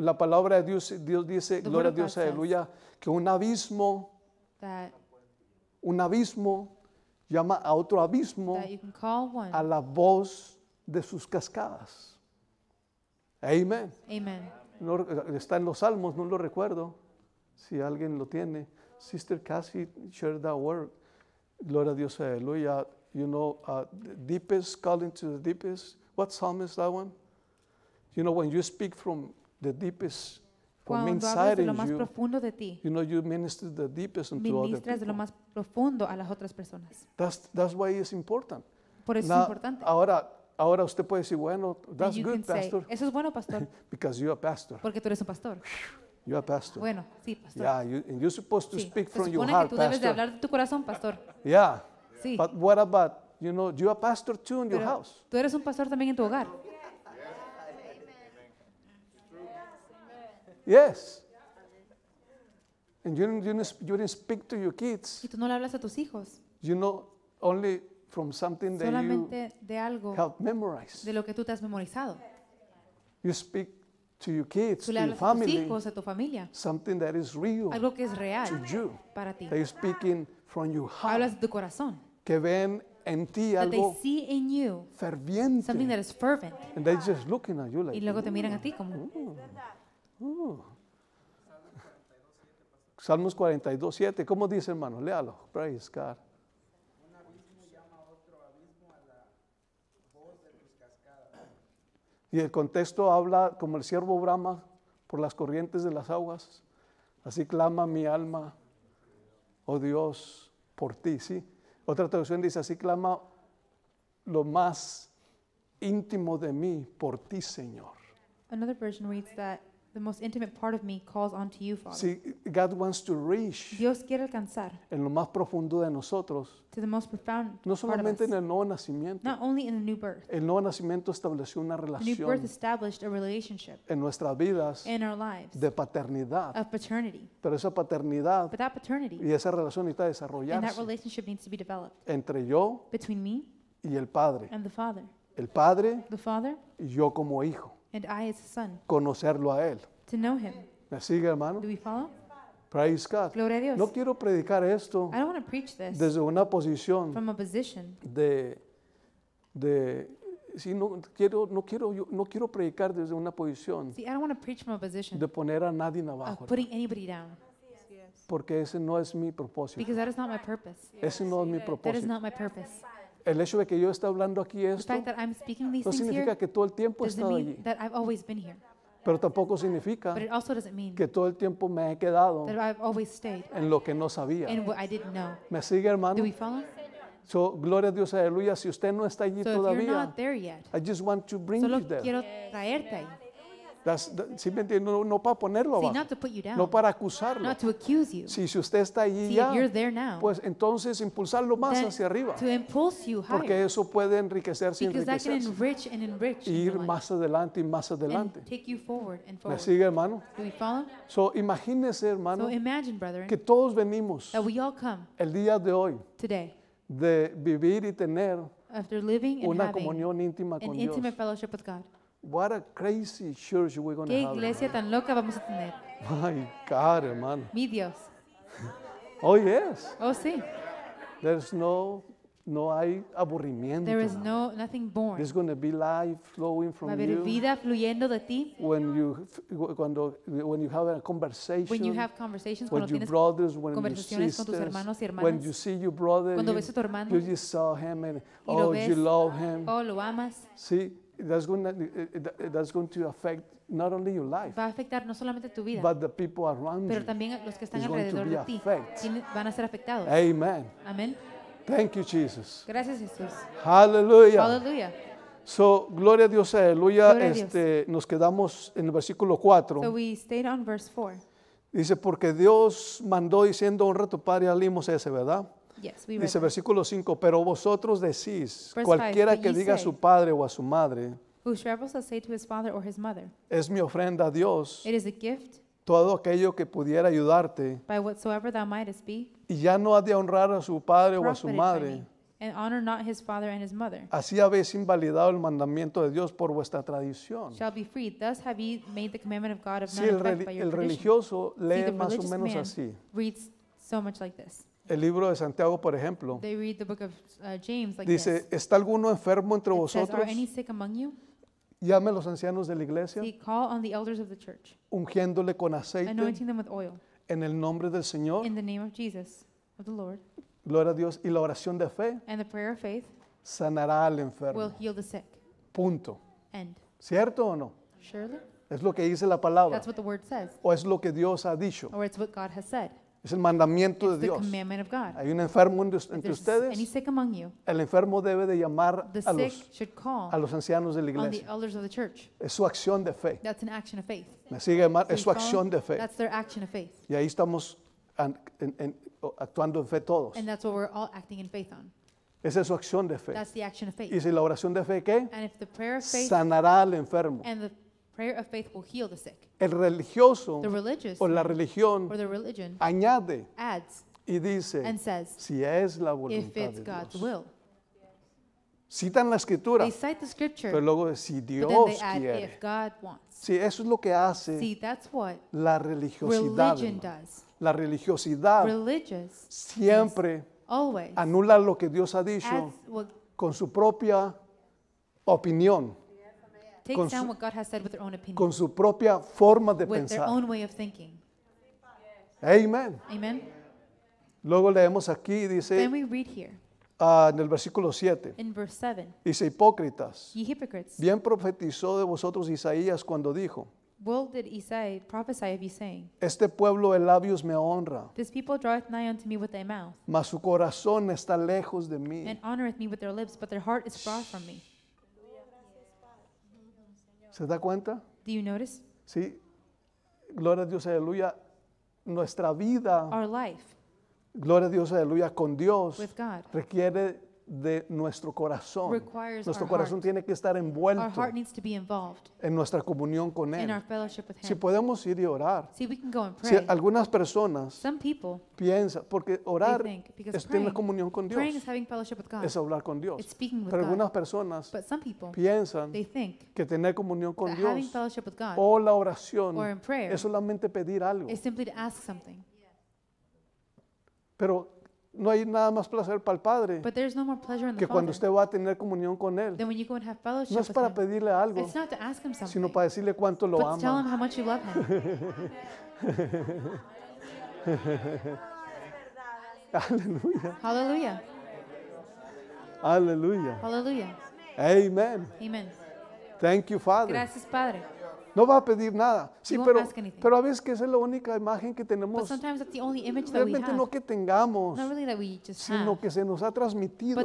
la palabra de Dios, Dios dice, gloria a Dios, aleluya, que un abismo, that, un abismo llama a otro abismo a la voz de sus cascadas. Amén. No, está en los salmos, no lo recuerdo. Si alguien lo tiene. Sister Cassie shared that word. Gloria a Dios, aleluya. You know, uh, the deepest calling to the deepest. What psalm is that one? You know, when you speak from the deepest cuando hablas de lo más profundo de ti, you know, you minister the deepest into other ministras de lo más profundo a las otras personas. That's, that's why it's important. Por eso es importante. Ahora, ahora usted puede decir, bueno, that's good, pastor. say, pastor, Eso es bueno, pastor, [LAUGHS] because you're a pastor. porque tú eres un pastor. You're a pastor. Bueno, sí, pastor. Yeah, you, and you're supposed to Sí, speak from your heart, pastor. supone que tú debes de hablar de tu corazón, pastor. Yeah. Sí, But what about, you know, you're a pastor too in your house. tú eres un pastor también en tu hogar. Yes. And you, you, you didn't speak to your kids. Y tú no le hablas a tus hijos. You know only from something that Solamente you de algo help memorize. de lo que tú te has memorizado. You speak to your kids, tú le to your hablas a tus hijos, a tu familia. something that is real Algo que es to real you. para ti. That you speaking from your heart. Hablas de tu corazón. Que ven en ti That they see in you ferviente. something that is fervent. And they're just looking at you like, Y luego te miran a ti como, Salmos 42, 7. ¿Cómo dice, hermano? Léalo. Praise God. Y el contexto habla como el siervo brama por las corrientes de las aguas. Así clama mi alma, oh Dios, por ti, ¿sí? Otra traducción dice, así clama lo más íntimo de mí por ti, Señor. Another version reads that The most intimate part of me calls onto you, Father. See, God wants to reach Dios quiere alcanzar en lo más profundo de nosotros. To the most profound no part of solamente us. en el nuevo nacimiento. Not only in the new birth. El nuevo nacimiento estableció una The new birth established a relationship en nuestras vidas in our lives de paternidad. of paternity. Pero esa paternidad But that y esa relación necesita and that desarrollarse relationship needs to be developed entre yo between me y el Padre. and the Father. El Padre The Father y yo como hijo. Conocerlo a Él. To know sigue, hermano? No quiero predicar esto I don't desde una posición a position. de, de no quiero no quiero no quiero predicar desde una posición de poner a nadie abajo. putting Porque ese no es mi propósito. Because Ese no es mi propósito. is not my purpose. El hecho de que yo esté hablando aquí esto no significa que todo el tiempo he estado allí, pero tampoco significa que todo el tiempo me he quedado en lo que no sabía. ¿Me sigue, hermano? So, gloria a Dios, aleluya. Si usted no está allí todavía, solo quiero traerte ahí. Simplemente No, para ponerlo abajo, no para acusarlo. Si, si usted está allí ya, pues entonces impulsarlo más hacia arriba. porque eso puede enriquecerse y enriquecerse. ir más adelante y más adelante. ¿Me sigue, hermano? So, imagínese, hermano, que todos venimos el día de hoy de vivir y tener una comunión íntima con Dios. What a crazy church we're gonna Qué have. iglesia tan loca vamos a tener. My God, hermano. Mi Dios. [LAUGHS] Oh yes. Oh sí. There's no no hay aburrimiento. There is no nothing boring. There's going to be life flowing from you. Va a haber vida fluyendo de ti. When you cuando when you have a conversation. When you have conversations when cuando your tienes brothers, when conversaciones sisters, con tus hermanos y hermanas. When you see your brother, cuando ves a tu hermano, you just saw him and oh, ves, you love him. Oh, lo amas. Sí, that's going eh, eh, to, eh, that's going to affect not only your life, va a afectar no solamente tu vida, but the people around pero también los que están you is alrededor de be ti affected. van a ser afectados. Amen. Amén. Thank you, Jesus. Gracias, Jesús. Hallelujah. Hallelujah. So, gloria a Dios, aleluya. Gloria Este, nos quedamos en el versículo 4. So we stayed on verse 4. Dice, porque Dios mandó diciendo, honra a tu padre y al hijo", es ¿verdad? Dice versículo 5, pero vosotros decís, cualquiera que diga a su padre o a su madre, es mi ofrenda a Dios, todo aquello que pudiera ayudarte, y ya no ha de honrar a su padre o a su madre. Así habéis invalidado el mandamiento de Dios por vuestra tradición. el, religioso lee más o menos así, el libro de Santiago, por ejemplo, uh, dice, ¿está alguno enfermo entre vosotros? Llame a los ancianos de la iglesia, ungiéndole con aceite en el nombre del Señor. Gloria a Dios. Y la oración de fe sanará al enfermo. Punto. ¿Cierto o no? Es lo que dice la palabra. O es lo que Dios ha dicho. Es el mandamiento de Dios. Hay un enfermo entre ustedes. El enfermo debe de llamar a los, ancianos de la iglesia. Es su acción de fe. es su acción de fe. Y ahí estamos actuando en fe todos. Esa es su acción de fe. Y si la oración de fe, ¿qué? Sanará al enfermo. Prayer of heal the sick. El religioso o la religión añade y dice, si es la voluntad de Citan la escritura, pero luego si Dios quiere. God eso es lo que hace la religiosidad. does. La religiosidad siempre anula lo que Dios ha dicho con su propia opinión. Take con, down su, what God has said with their own opinion, con su propia forma de with their pensar. own way of thinking. Amén. Amen. Luego leemos aquí, dice Then we read here ah, en el versículo 7, in verse 7 dice hipócritas. Ye Bien profetizó de vosotros Isaías cuando dijo, well did Isaiah prophesy of you, saying, este pueblo de labios me honra, This people draweth nigh unto me with their mouth, mas su corazón está lejos de mí. and honoreth me with their lips, but their heart is far from me. ¿Se da cuenta? Do you Sí. Gloria a Dios, aleluya. Nuestra vida. Our life. Gloria a Dios, aleluya, con Dios. Requiere de nuestro corazón. Nuestro corazón tiene que estar envuelto en nuestra comunión con Él. Si podemos ir y orar. Si algunas personas piensan, porque orar es tener comunión con Dios, es hablar con Dios. Pero algunas personas piensan que tener comunión con Dios o la oración es solamente pedir algo. Pero no hay nada más placer para el Padre que cuando usted va a tener comunión con Él. No es para pedirle algo, sino para decirle cuánto lo ama. him how [LAUGHS] Aleluya, aleluya. Amén Amen. Thank you, Father. Gracias, Padre. No va a pedir nada. Sí, pero, pero a veces que es la única imagen que tenemos. Realmente no que tengamos, sino que se nos ha transmitido.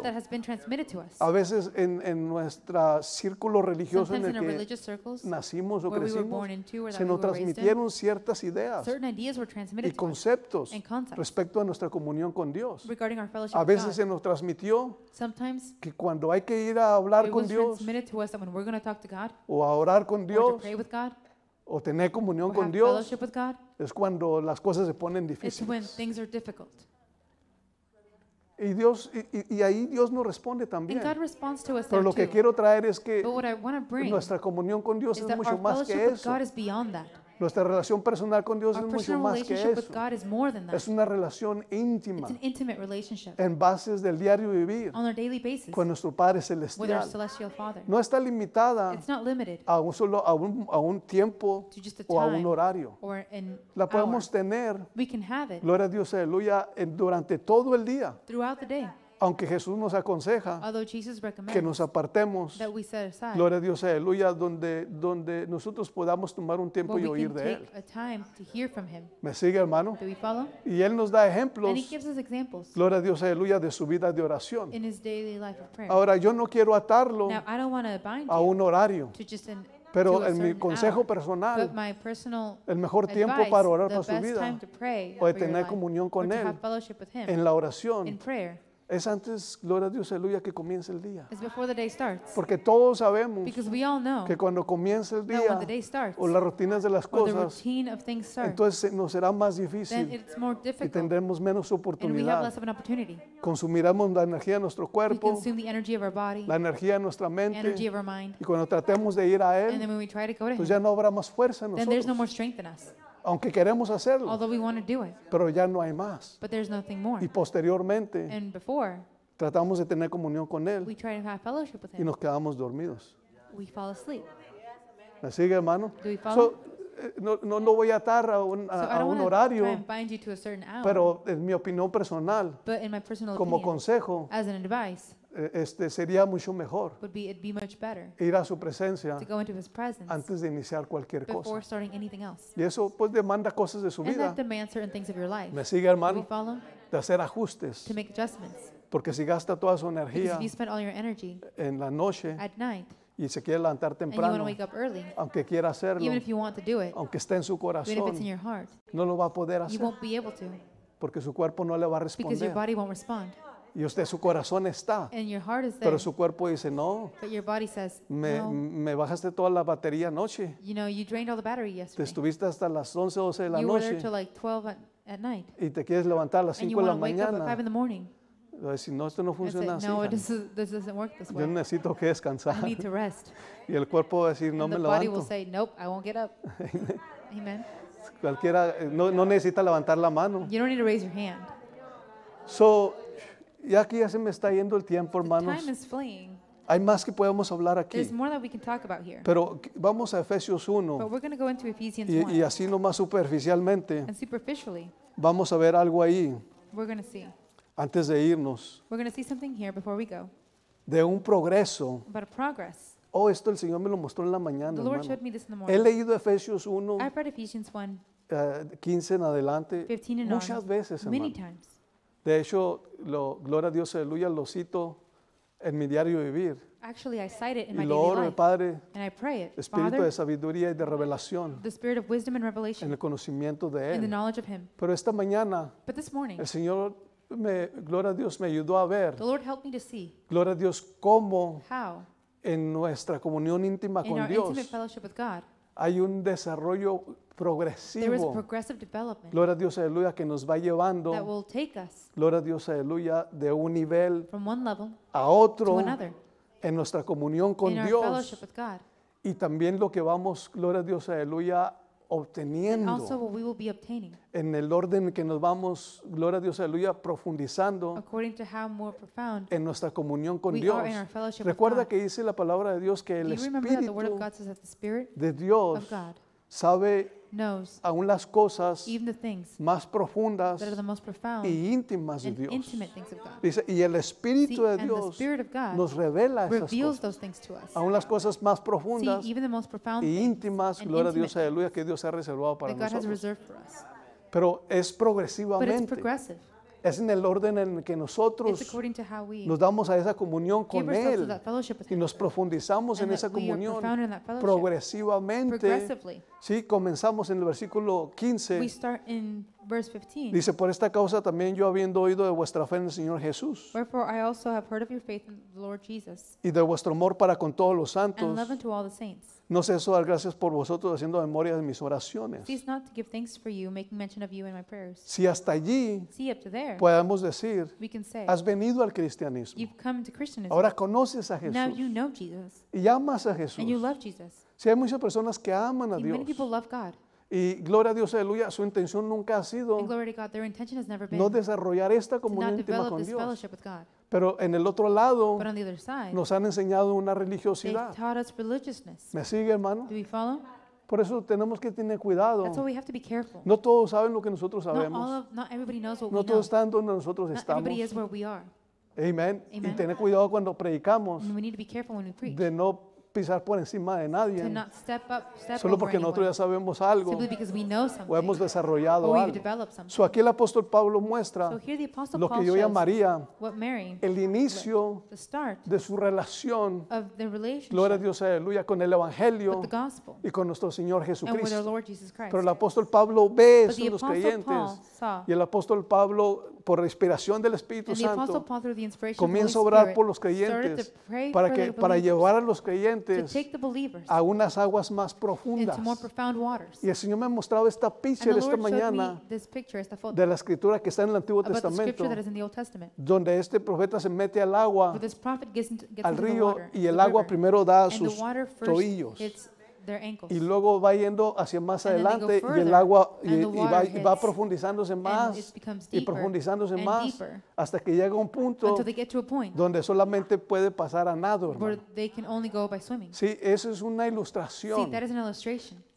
A veces en, en nuestro círculo religioso en el que nacimos o crecimos, se nos transmitieron ciertas ideas y conceptos respecto a nuestra comunión con Dios. A veces se nos transmitió que cuando hay que ir a hablar con Dios o a orar con Dios, o tener comunión con Dios es cuando las cosas se ponen difíciles. Y, Dios, y- ahí Dios nos responde también. Pero lo que quiero traer es que nuestra comunión con Dios es mucho más que eso. Nuestra relación personal con Dios es mucho más que eso. Es una relación íntima. En bases del diario vivir. con nuestro Padre Celestial. No está limitada a un, solo, a un, tiempo o a un horario. La podemos tener. Gloria a Dios, aleluya, durante todo el día aunque Jesús nos aconseja que nos apartemos, gloria a Dios, aleluya, donde, donde nosotros podamos tomar un tiempo y oír de Él. ¿Me sigue, hermano? Y Él nos da ejemplos, gloria a Dios, aleluya, de su vida de oración. Ahora, yo no quiero atarlo a un horario. Pero en mi consejo personal, el mejor tiempo para orar para su vida o de tener comunión con Él en la oración es antes, gloria a Dios, aleluya, que comience el día. Porque todos sabemos que cuando comience el día o las rutinas de las cosas, entonces nos será más difícil y tendremos menos oportunidades oportunidad. Consumiremos la energía de nuestro cuerpo, la energía de nuestra mente, y cuando tratemos de ir a Él, pues ya no habrá más fuerza en nosotros aunque queremos hacerlo, pero ya no hay más. Y posteriormente tratamos de tener comunión con Él y nos quedamos dormidos. Así que hermano? Eh, no, no lo voy a atar a un, horario, pero en mi opinión personal, como consejo, eh, este, sería mucho mejor ir a su presencia antes de iniciar cualquier cosa. Y eso pues demanda cosas de su vida. Me sigue hermano, de hacer ajustes, porque si gasta toda su energía en la noche y se quiere levantar temprano, aunque quiera hacerlo, aunque esté en su corazón, no lo va a poder hacer porque su cuerpo no le va a responder. Y usted, su corazón está. Pero su cuerpo dice, no. Me, bajaste toda la batería anoche. Te estuviste hasta las 11, 12 de la noche. Y te quieres levantar a las 5 de la mañana. no, esto no funciona Yo necesito que descansar. need to [LAUGHS] Y el cuerpo decir, no me levanto. Cualquiera, no, necesita levantar la mano. You y aquí ya se me está yendo el tiempo, hermanos. Hay más que podemos hablar aquí. Pero vamos a Efesios 1. y, y así nomás superficialmente. vamos a ver algo ahí. Antes de irnos. De un progreso. Oh, esto el Señor me lo mostró en la mañana. He leído Efesios 1. 15 eh, en adelante. muchas veces, hermano. De hecho, lo, gloria a Dios, aleluya, lo cito en mi diario vivir. y lo oro, Padre, espíritu de sabiduría y de revelación, en el conocimiento de Él. Pero esta mañana, el Señor, me, gloria a Dios, me ayudó a ver, gloria a Dios, cómo en nuestra comunión íntima con Dios hay un desarrollo progresivo. Gloria a Dios, aleluya, que nos va llevando, gloria a Dios, aleluya, de un nivel a otro en nuestra comunión con Dios y también lo que vamos, gloria a Dios, aleluya, obteniendo en el orden que nos vamos, gloria a Dios, aleluya, profundizando according to how more profound en nuestra comunión con Dios. are in our fellowship Recuerda que dice la palabra de Dios que el Espíritu de Dios sabe aún las cosas más profundas y íntimas de Dios. y el Espíritu de Dios nos revela Aún las cosas más profundas íntimas, gloria Dios, que Dios ha reservado para nosotros. Pero es progresivamente es en el orden en que nosotros nos damos a esa comunión con Él y nos profundizamos en esa comunión progresivamente. Sí, comenzamos en el versículo 15 Verse 15. Dice, por esta causa también yo habiendo oído de vuestra fe en el Señor Jesús y de vuestro amor para con todos los santos, no sé eso dar gracias por vosotros haciendo memoria de mis oraciones. Si hasta allí Podemos decir, has venido al cristianismo, Ahora conoces a Jesús y amas a Jesús. Si hay muchas personas que aman a Dios, y gloria a Dios, aleluya, su intención nunca ha sido no desarrollar esta comunidad comunión íntima con Dios. Pero en el otro lado nos han enseñado una religiosidad. ¿Me sigue, hermano? Por eso tenemos que tener cuidado. No todos saben lo que nosotros sabemos. No todos están donde nosotros estamos. Y tener cuidado cuando predicamos de no pisar por encima de nadie. solo porque nosotros ya sabemos algo o hemos desarrollado algo. So aquí el apóstol Pablo muestra lo que yo llamaría el inicio de su relación, gloria a Dios, aleluya, con el Evangelio y con nuestro Señor Jesucristo. Pero el apóstol Pablo ve a los creyentes y el apóstol Pablo por inspiración del Espíritu Santo, comienza a orar por los creyentes para, que, para llevar a los creyentes a unas aguas más profundas. Y el Señor me ha mostrado esta pizza esta mañana de la escritura que está en el Antiguo Testamento, donde este profeta se mete al agua, al río, y el agua primero da sus toillos. Y luego va yendo hacia más adelante y el agua y, va, profundizándose más y profundizándose más hasta que llega un punto donde solamente puede pasar a nadar. Sí, eso es una ilustración.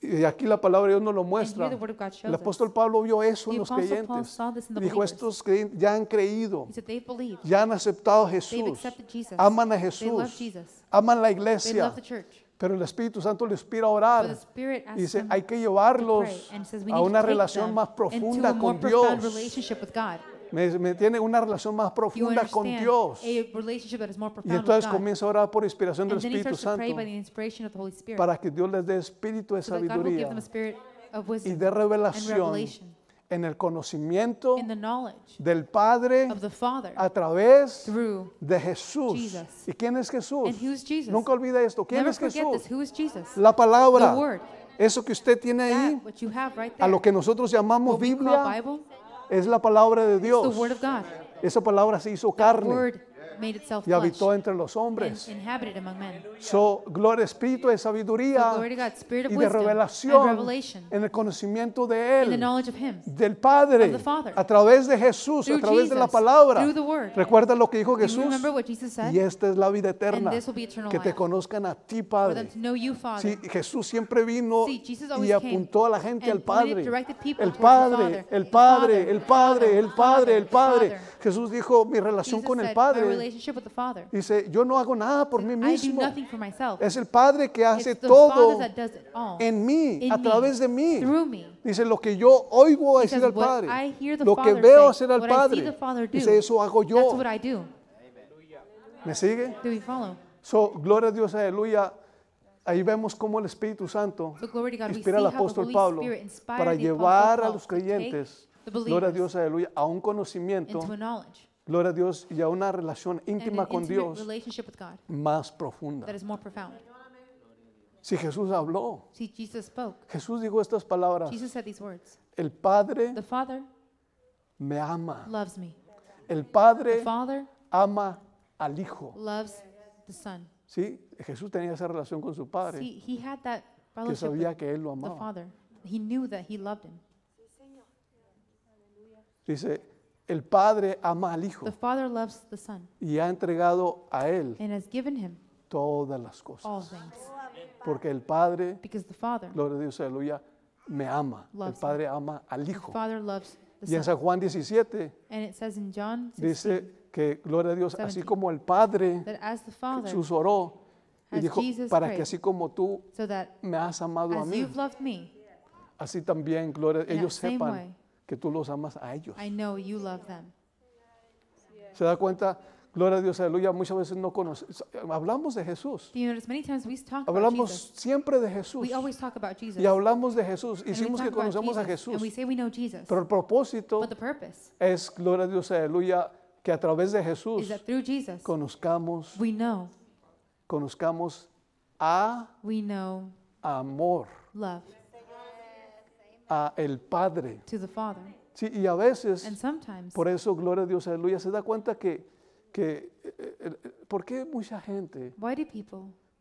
y aquí la palabra de Dios nos lo muestra. El apóstol Pablo vio eso en los creyentes. Dijo, estos creyentes ya han creído. Ya han aceptado a Jesús. Aman a Jesús. Aman la iglesia. Pero el Espíritu Santo les inspira a orar. Y dice, hay que llevarlos a una relación más profunda con Dios. Me, me, tiene una relación más profunda con Dios. Y entonces comienza a orar por inspiración del Espíritu Santo para que Dios les dé espíritu de sabiduría y de revelación en el conocimiento del Padre a través de Jesús. ¿Y quién es Jesús? Nunca olvide esto. ¿Quién es Jesús? La palabra. Eso que usted tiene ahí, a lo que nosotros llamamos Biblia, es la palabra de Dios. Esa palabra se hizo carne y habitó entre los hombres. So, gloria espíritu de sabiduría y de revelación en el conocimiento de Él, del Padre, a través de Jesús, a través de la palabra. Recuerda lo que dijo Jesús. Y esta es la vida eterna. Que te conozcan a ti, Padre. Jesús siempre vino y apuntó a la gente al Padre. El Padre, el Padre, el Padre, el Padre, el Padre. Jesús dijo, mi relación con el Padre. Dice, yo no hago nada por mí mismo. Es el Padre que hace todo en mí, a través de mí. Dice, lo que yo oigo es decir al Padre, lo que veo hacer al Padre, dice, eso hago yo. ¿Me sigue? So, gloria a Dios, aleluya. Ahí vemos cómo el Espíritu Santo inspira al apóstol Pablo para llevar a los creyentes gloria a Dios, aleluya, a un conocimiento, gloria a Dios, y a una relación íntima con Dios relationship with God más profunda. that is more profound. Si Jesús habló, See, Jesus spoke. Jesús dijo estas palabras, Jesus said these words el Padre The Father me ama, loves me, el Padre The Father ama al Hijo. loves the Son. ¿Sí? Jesús tenía esa relación con su Padre, See, he had that que sabía que Él lo the Father. He knew that he loved him. Dice, el Padre ama al Hijo y ha entregado a Él todas las cosas. Porque el Padre, gloria a Dios, aleluya, me ama. El Padre ama al Hijo. Y en San Juan 17 dice que, gloria a Dios, así como el Padre susoró y dijo, para que así como tú me has amado a mí, así también, gloria, ellos sepan que tú los amas a ellos. ¿Se da cuenta? Gloria a Dios, aleluya. Muchas veces no conocemos, hablamos de Jesús. Hablamos siempre de Jesús. Y hablamos de Jesús. Hicimos que conocemos a Jesús. Pero el propósito es, gloria a Dios, aleluya, que a través de Jesús conozcamos, conozcamos a amor. Love a el Padre. Sí, y a veces, por eso, gloria a Dios, aleluya, se da cuenta que, que eh, eh, eh, mucha gente,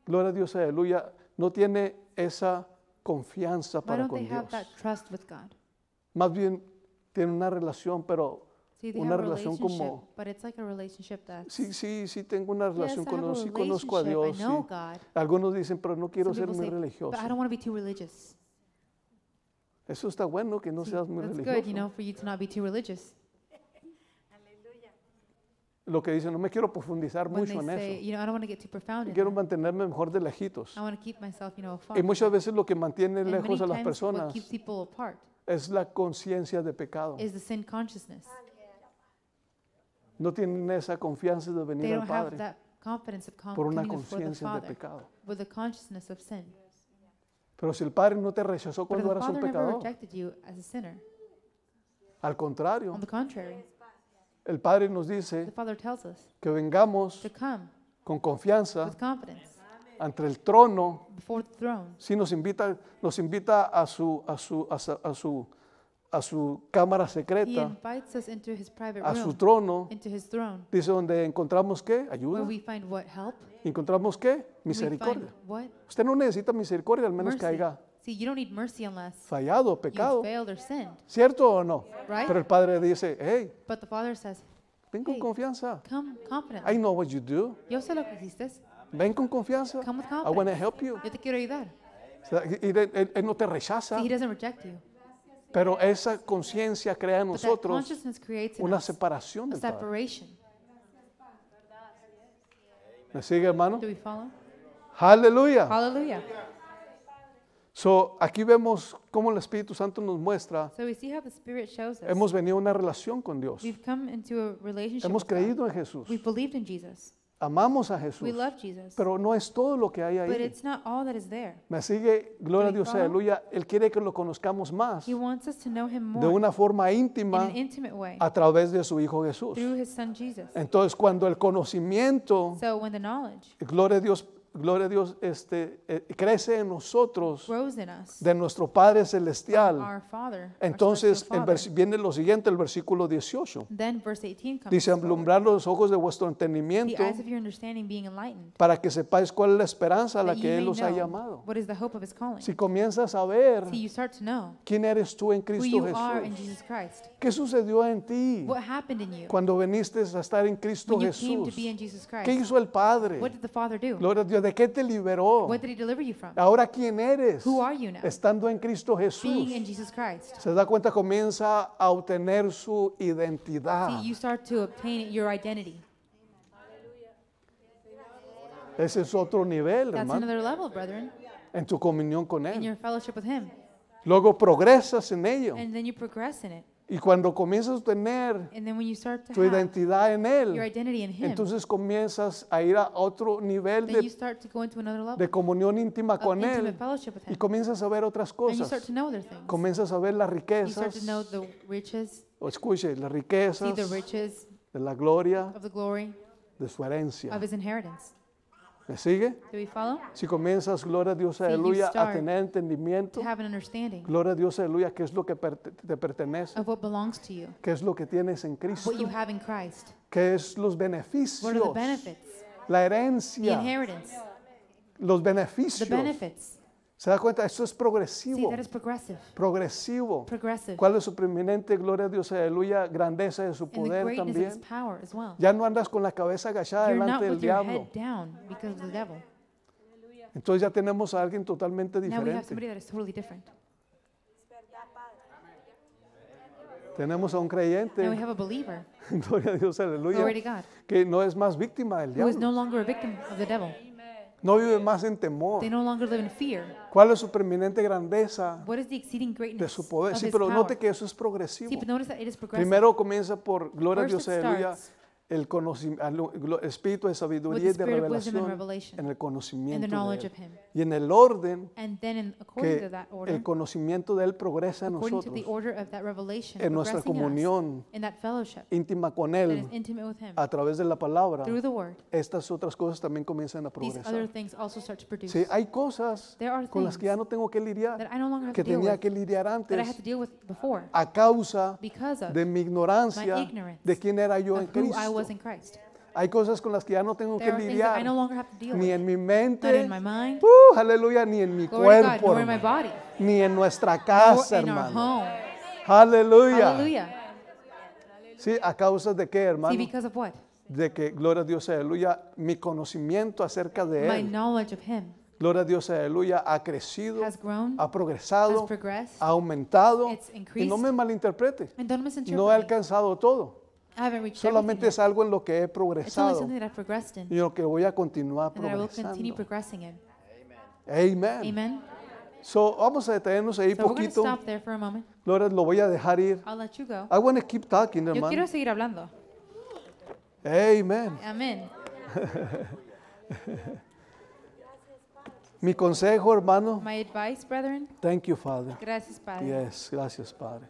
gloria a Dios, aleluya, no tiene esa confianza para con Dios? Más bien, tiene una relación, pero una relación como, sí, sí, sí tengo una relación con Dios, conozco a Dios. Algunos dicen, pero no quiero ser muy religioso. Eso está bueno que no seas muy That's good, you religioso. know, for you to not be too religious. [LAUGHS] Lo que dice, no me quiero profundizar When mucho en say, eso. you know, I don't want to get too profound Quiero it. mantenerme mejor de lejitos. I want to keep myself, you know, far. Y muchas veces lo que mantiene And lejos a las personas es la conciencia de pecado. is the sin consciousness. No tienen esa confianza de They venir al don't have Padre that confidence of con- por una coming before the conciencia de pecado. with the consciousness of sin. Pero si el Padre no te rechazó cuando eras un pecador, al contrario, el Padre nos dice que vengamos con confianza ante el trono. si nos invita, nos invita a su, a su, a su a su cámara secreta, a su trono, dice donde encontramos qué, ayuda, encontramos qué, misericordia. Usted no necesita misericordia al menos que haya fallado, pecado, cierto o no. Pero el padre dice, hey, ven con confianza. I know Yo que hiciste. Ven con confianza. Yo te quiero ayudar. él, no te rechaza. Pero esa conciencia crea en nosotros una separación del ¿Me sigue, hermano? Aleluya. So, aquí vemos cómo el Espíritu Santo nos muestra. hemos venido a una relación con Dios. Hemos creído en Jesús amamos a Jesús. Pero no es todo lo que hay ahí. Me sigue, gloria a Dios, aleluya. Él quiere que lo conozcamos más de una forma íntima a través de su Hijo Jesús. Entonces, cuando el conocimiento, gloria a Dios, gloria a Dios, este, eh, crece en nosotros de nuestro Padre Celestial. Entonces viene lo siguiente, el versículo 18. Dice, alumbrar los ojos de vuestro entendimiento para que sepáis cuál es la esperanza a la que Él los ha llamado. Si comienzas a ver quién eres tú en Cristo Jesús, ¿qué sucedió en ti cuando viniste a estar en Cristo Jesús? ¿Qué hizo el Padre? Gloria a Dios ¿De qué te liberó? Ahora quién eres? Estando en Cristo Jesús. Se da cuenta comienza a obtener su identidad. Ese es otro nivel, hermano. En tu comunión con él. Luego progresas en ello. Y cuando comienzas a tener tu identidad en Él, entonces comienzas a ir a otro nivel de, comunión íntima con Él y comienzas a ver otras cosas. Comienzas a ver las riquezas. o escuche, las riquezas de la gloria de su herencia sigue? Si comienzas, gloria a Dios, aleluya, a tener entendimiento. Gloria a Dios, aleluya, Qué es lo que te pertenece, qué es lo que tienes en Cristo, qué es los beneficios, la herencia, los beneficios ¿Se da cuenta? Eso es progresivo. Progresivo. Progressive. ¿Cuál es su preeminente gloria a Dios? Aleluya. Grandeza de su poder también. Ya no andas con la cabeza agachada delante del diablo. Entonces ya tenemos a alguien totalmente diferente. tenemos a un creyente. we have a [LAUGHS] Gloria a Dios, aleluya. Que no es más víctima del diablo. No vive más en temor. ¿Cuál es su permanente grandeza de su poder? Sí, pero note que eso es progresivo. Primero comienza por gloria a Dios, aleluya el conocimiento, espíritu de sabiduría y de revelación en el conocimiento Y en el orden que el conocimiento de él progresa en nosotros, en nuestra comunión íntima con él, a través de la palabra, estas otras cosas también comienzan a progresar. Sí, hay cosas con las que ya no tengo que lidiar, que tenía que lidiar antes, a causa de mi ignorancia, de quién era yo en Cristo. Hay cosas con las que ya no tengo que lidiar, ni en mi mente, uh, aleluya, ni en mi cuerpo, ni en nuestra casa, hermano. Aleluya. Sí, a causa de qué, hermano? De que, gloria a Dios, aleluya, mi conocimiento acerca de Él, gloria a Dios, aleluya, ha crecido, ha progresado, ha aumentado. Y no me malinterprete, no he alcanzado todo. Solamente es algo en lo que he progresado y lo que voy a continuar progresando. Amen. Amen. So, vamos a detenernos ahí so poquito. Gloria, lo voy a dejar ir. I'll let you go. I want to keep talking, hermano. Yo quiero seguir hablando. Amen. Amen. [LAUGHS] Mi consejo, hermano. My advice, brethren. Thank you, Father. Gracias, Padre. Yes, gracias, Padre.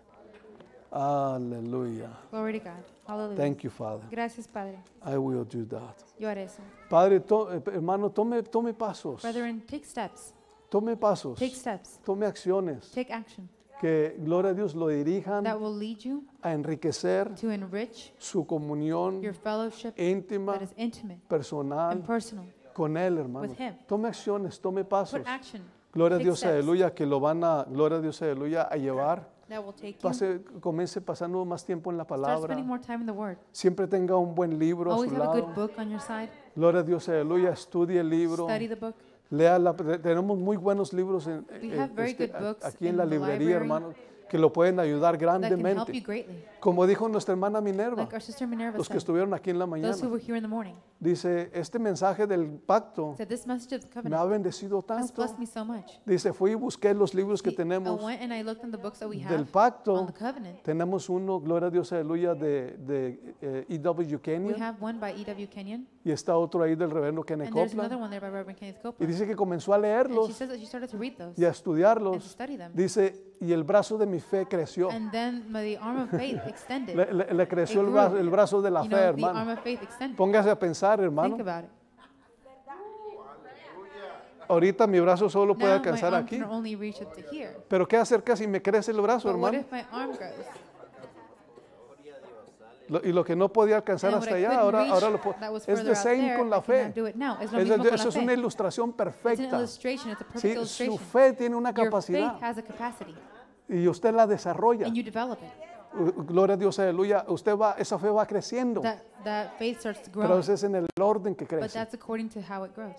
Aleluya. Glory to God. Hallelujah. Thank you, Father. Gracias, Padre. I will do that. Yo haré eso. Padre, to- eh, hermano, tome, tome pasos. Brethren, take steps. Tome pasos. Take steps. Tome acciones Take action que, gloria a Dios, lo dirijan that will lead you a enriquecer to enrich su comunión your fellowship íntima, that is intimate personal and personal. con Él, hermano. with Him. Tome acciones, tome pasos. Put action. Gloria a Dios, steps. aleluya, que lo van a, gloria a Dios, aleluya, a llevar comience pasando más tiempo en la palabra. Siempre tenga un buen libro a su lado. book on your side. Gloria a Dios, aleluya. Estudie el libro. lea, la Tenemos muy buenos libros en- eh, este, aquí en la librería, hermanos que lo pueden ayudar grandemente. Como dijo nuestra hermana Minerva, los que estuvieron aquí en la mañana, dice, este mensaje del pacto me ha bendecido tanto. dice, fui y busqué los libros que tenemos del pacto. Tenemos uno, gloria a Dios, aleluya, de, de E.W. Eh, e e Kenyon y está otro ahí del reverendo Kenneth Copeland. Y dice que comenzó a leerlos y a estudiarlos. Dice, y el brazo de mi fe creció. [LAUGHS] le, creció el brazo, el brazo, de la fe, hermano. Póngase a pensar, hermano. Ahorita mi brazo solo puede alcanzar aquí. Pero ¿qué hacer si me crece el brazo, hermano? Lo, y lo que no podía alcanzar hasta allá, ahora, ahora lo puedo. Es lo mismo con la fe. Es es eso es una ilustración perfecta. Sí, su fe tiene una capacidad. Y usted la desarrolla. Uh, gloria a Dios, aleluya. Usted va, esa fe va creciendo. That, pero es en el orden que crece.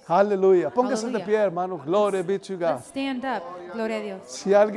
Aleluya. Póngase de pie, hermano. Gloria Gloria a Dios. Si alguien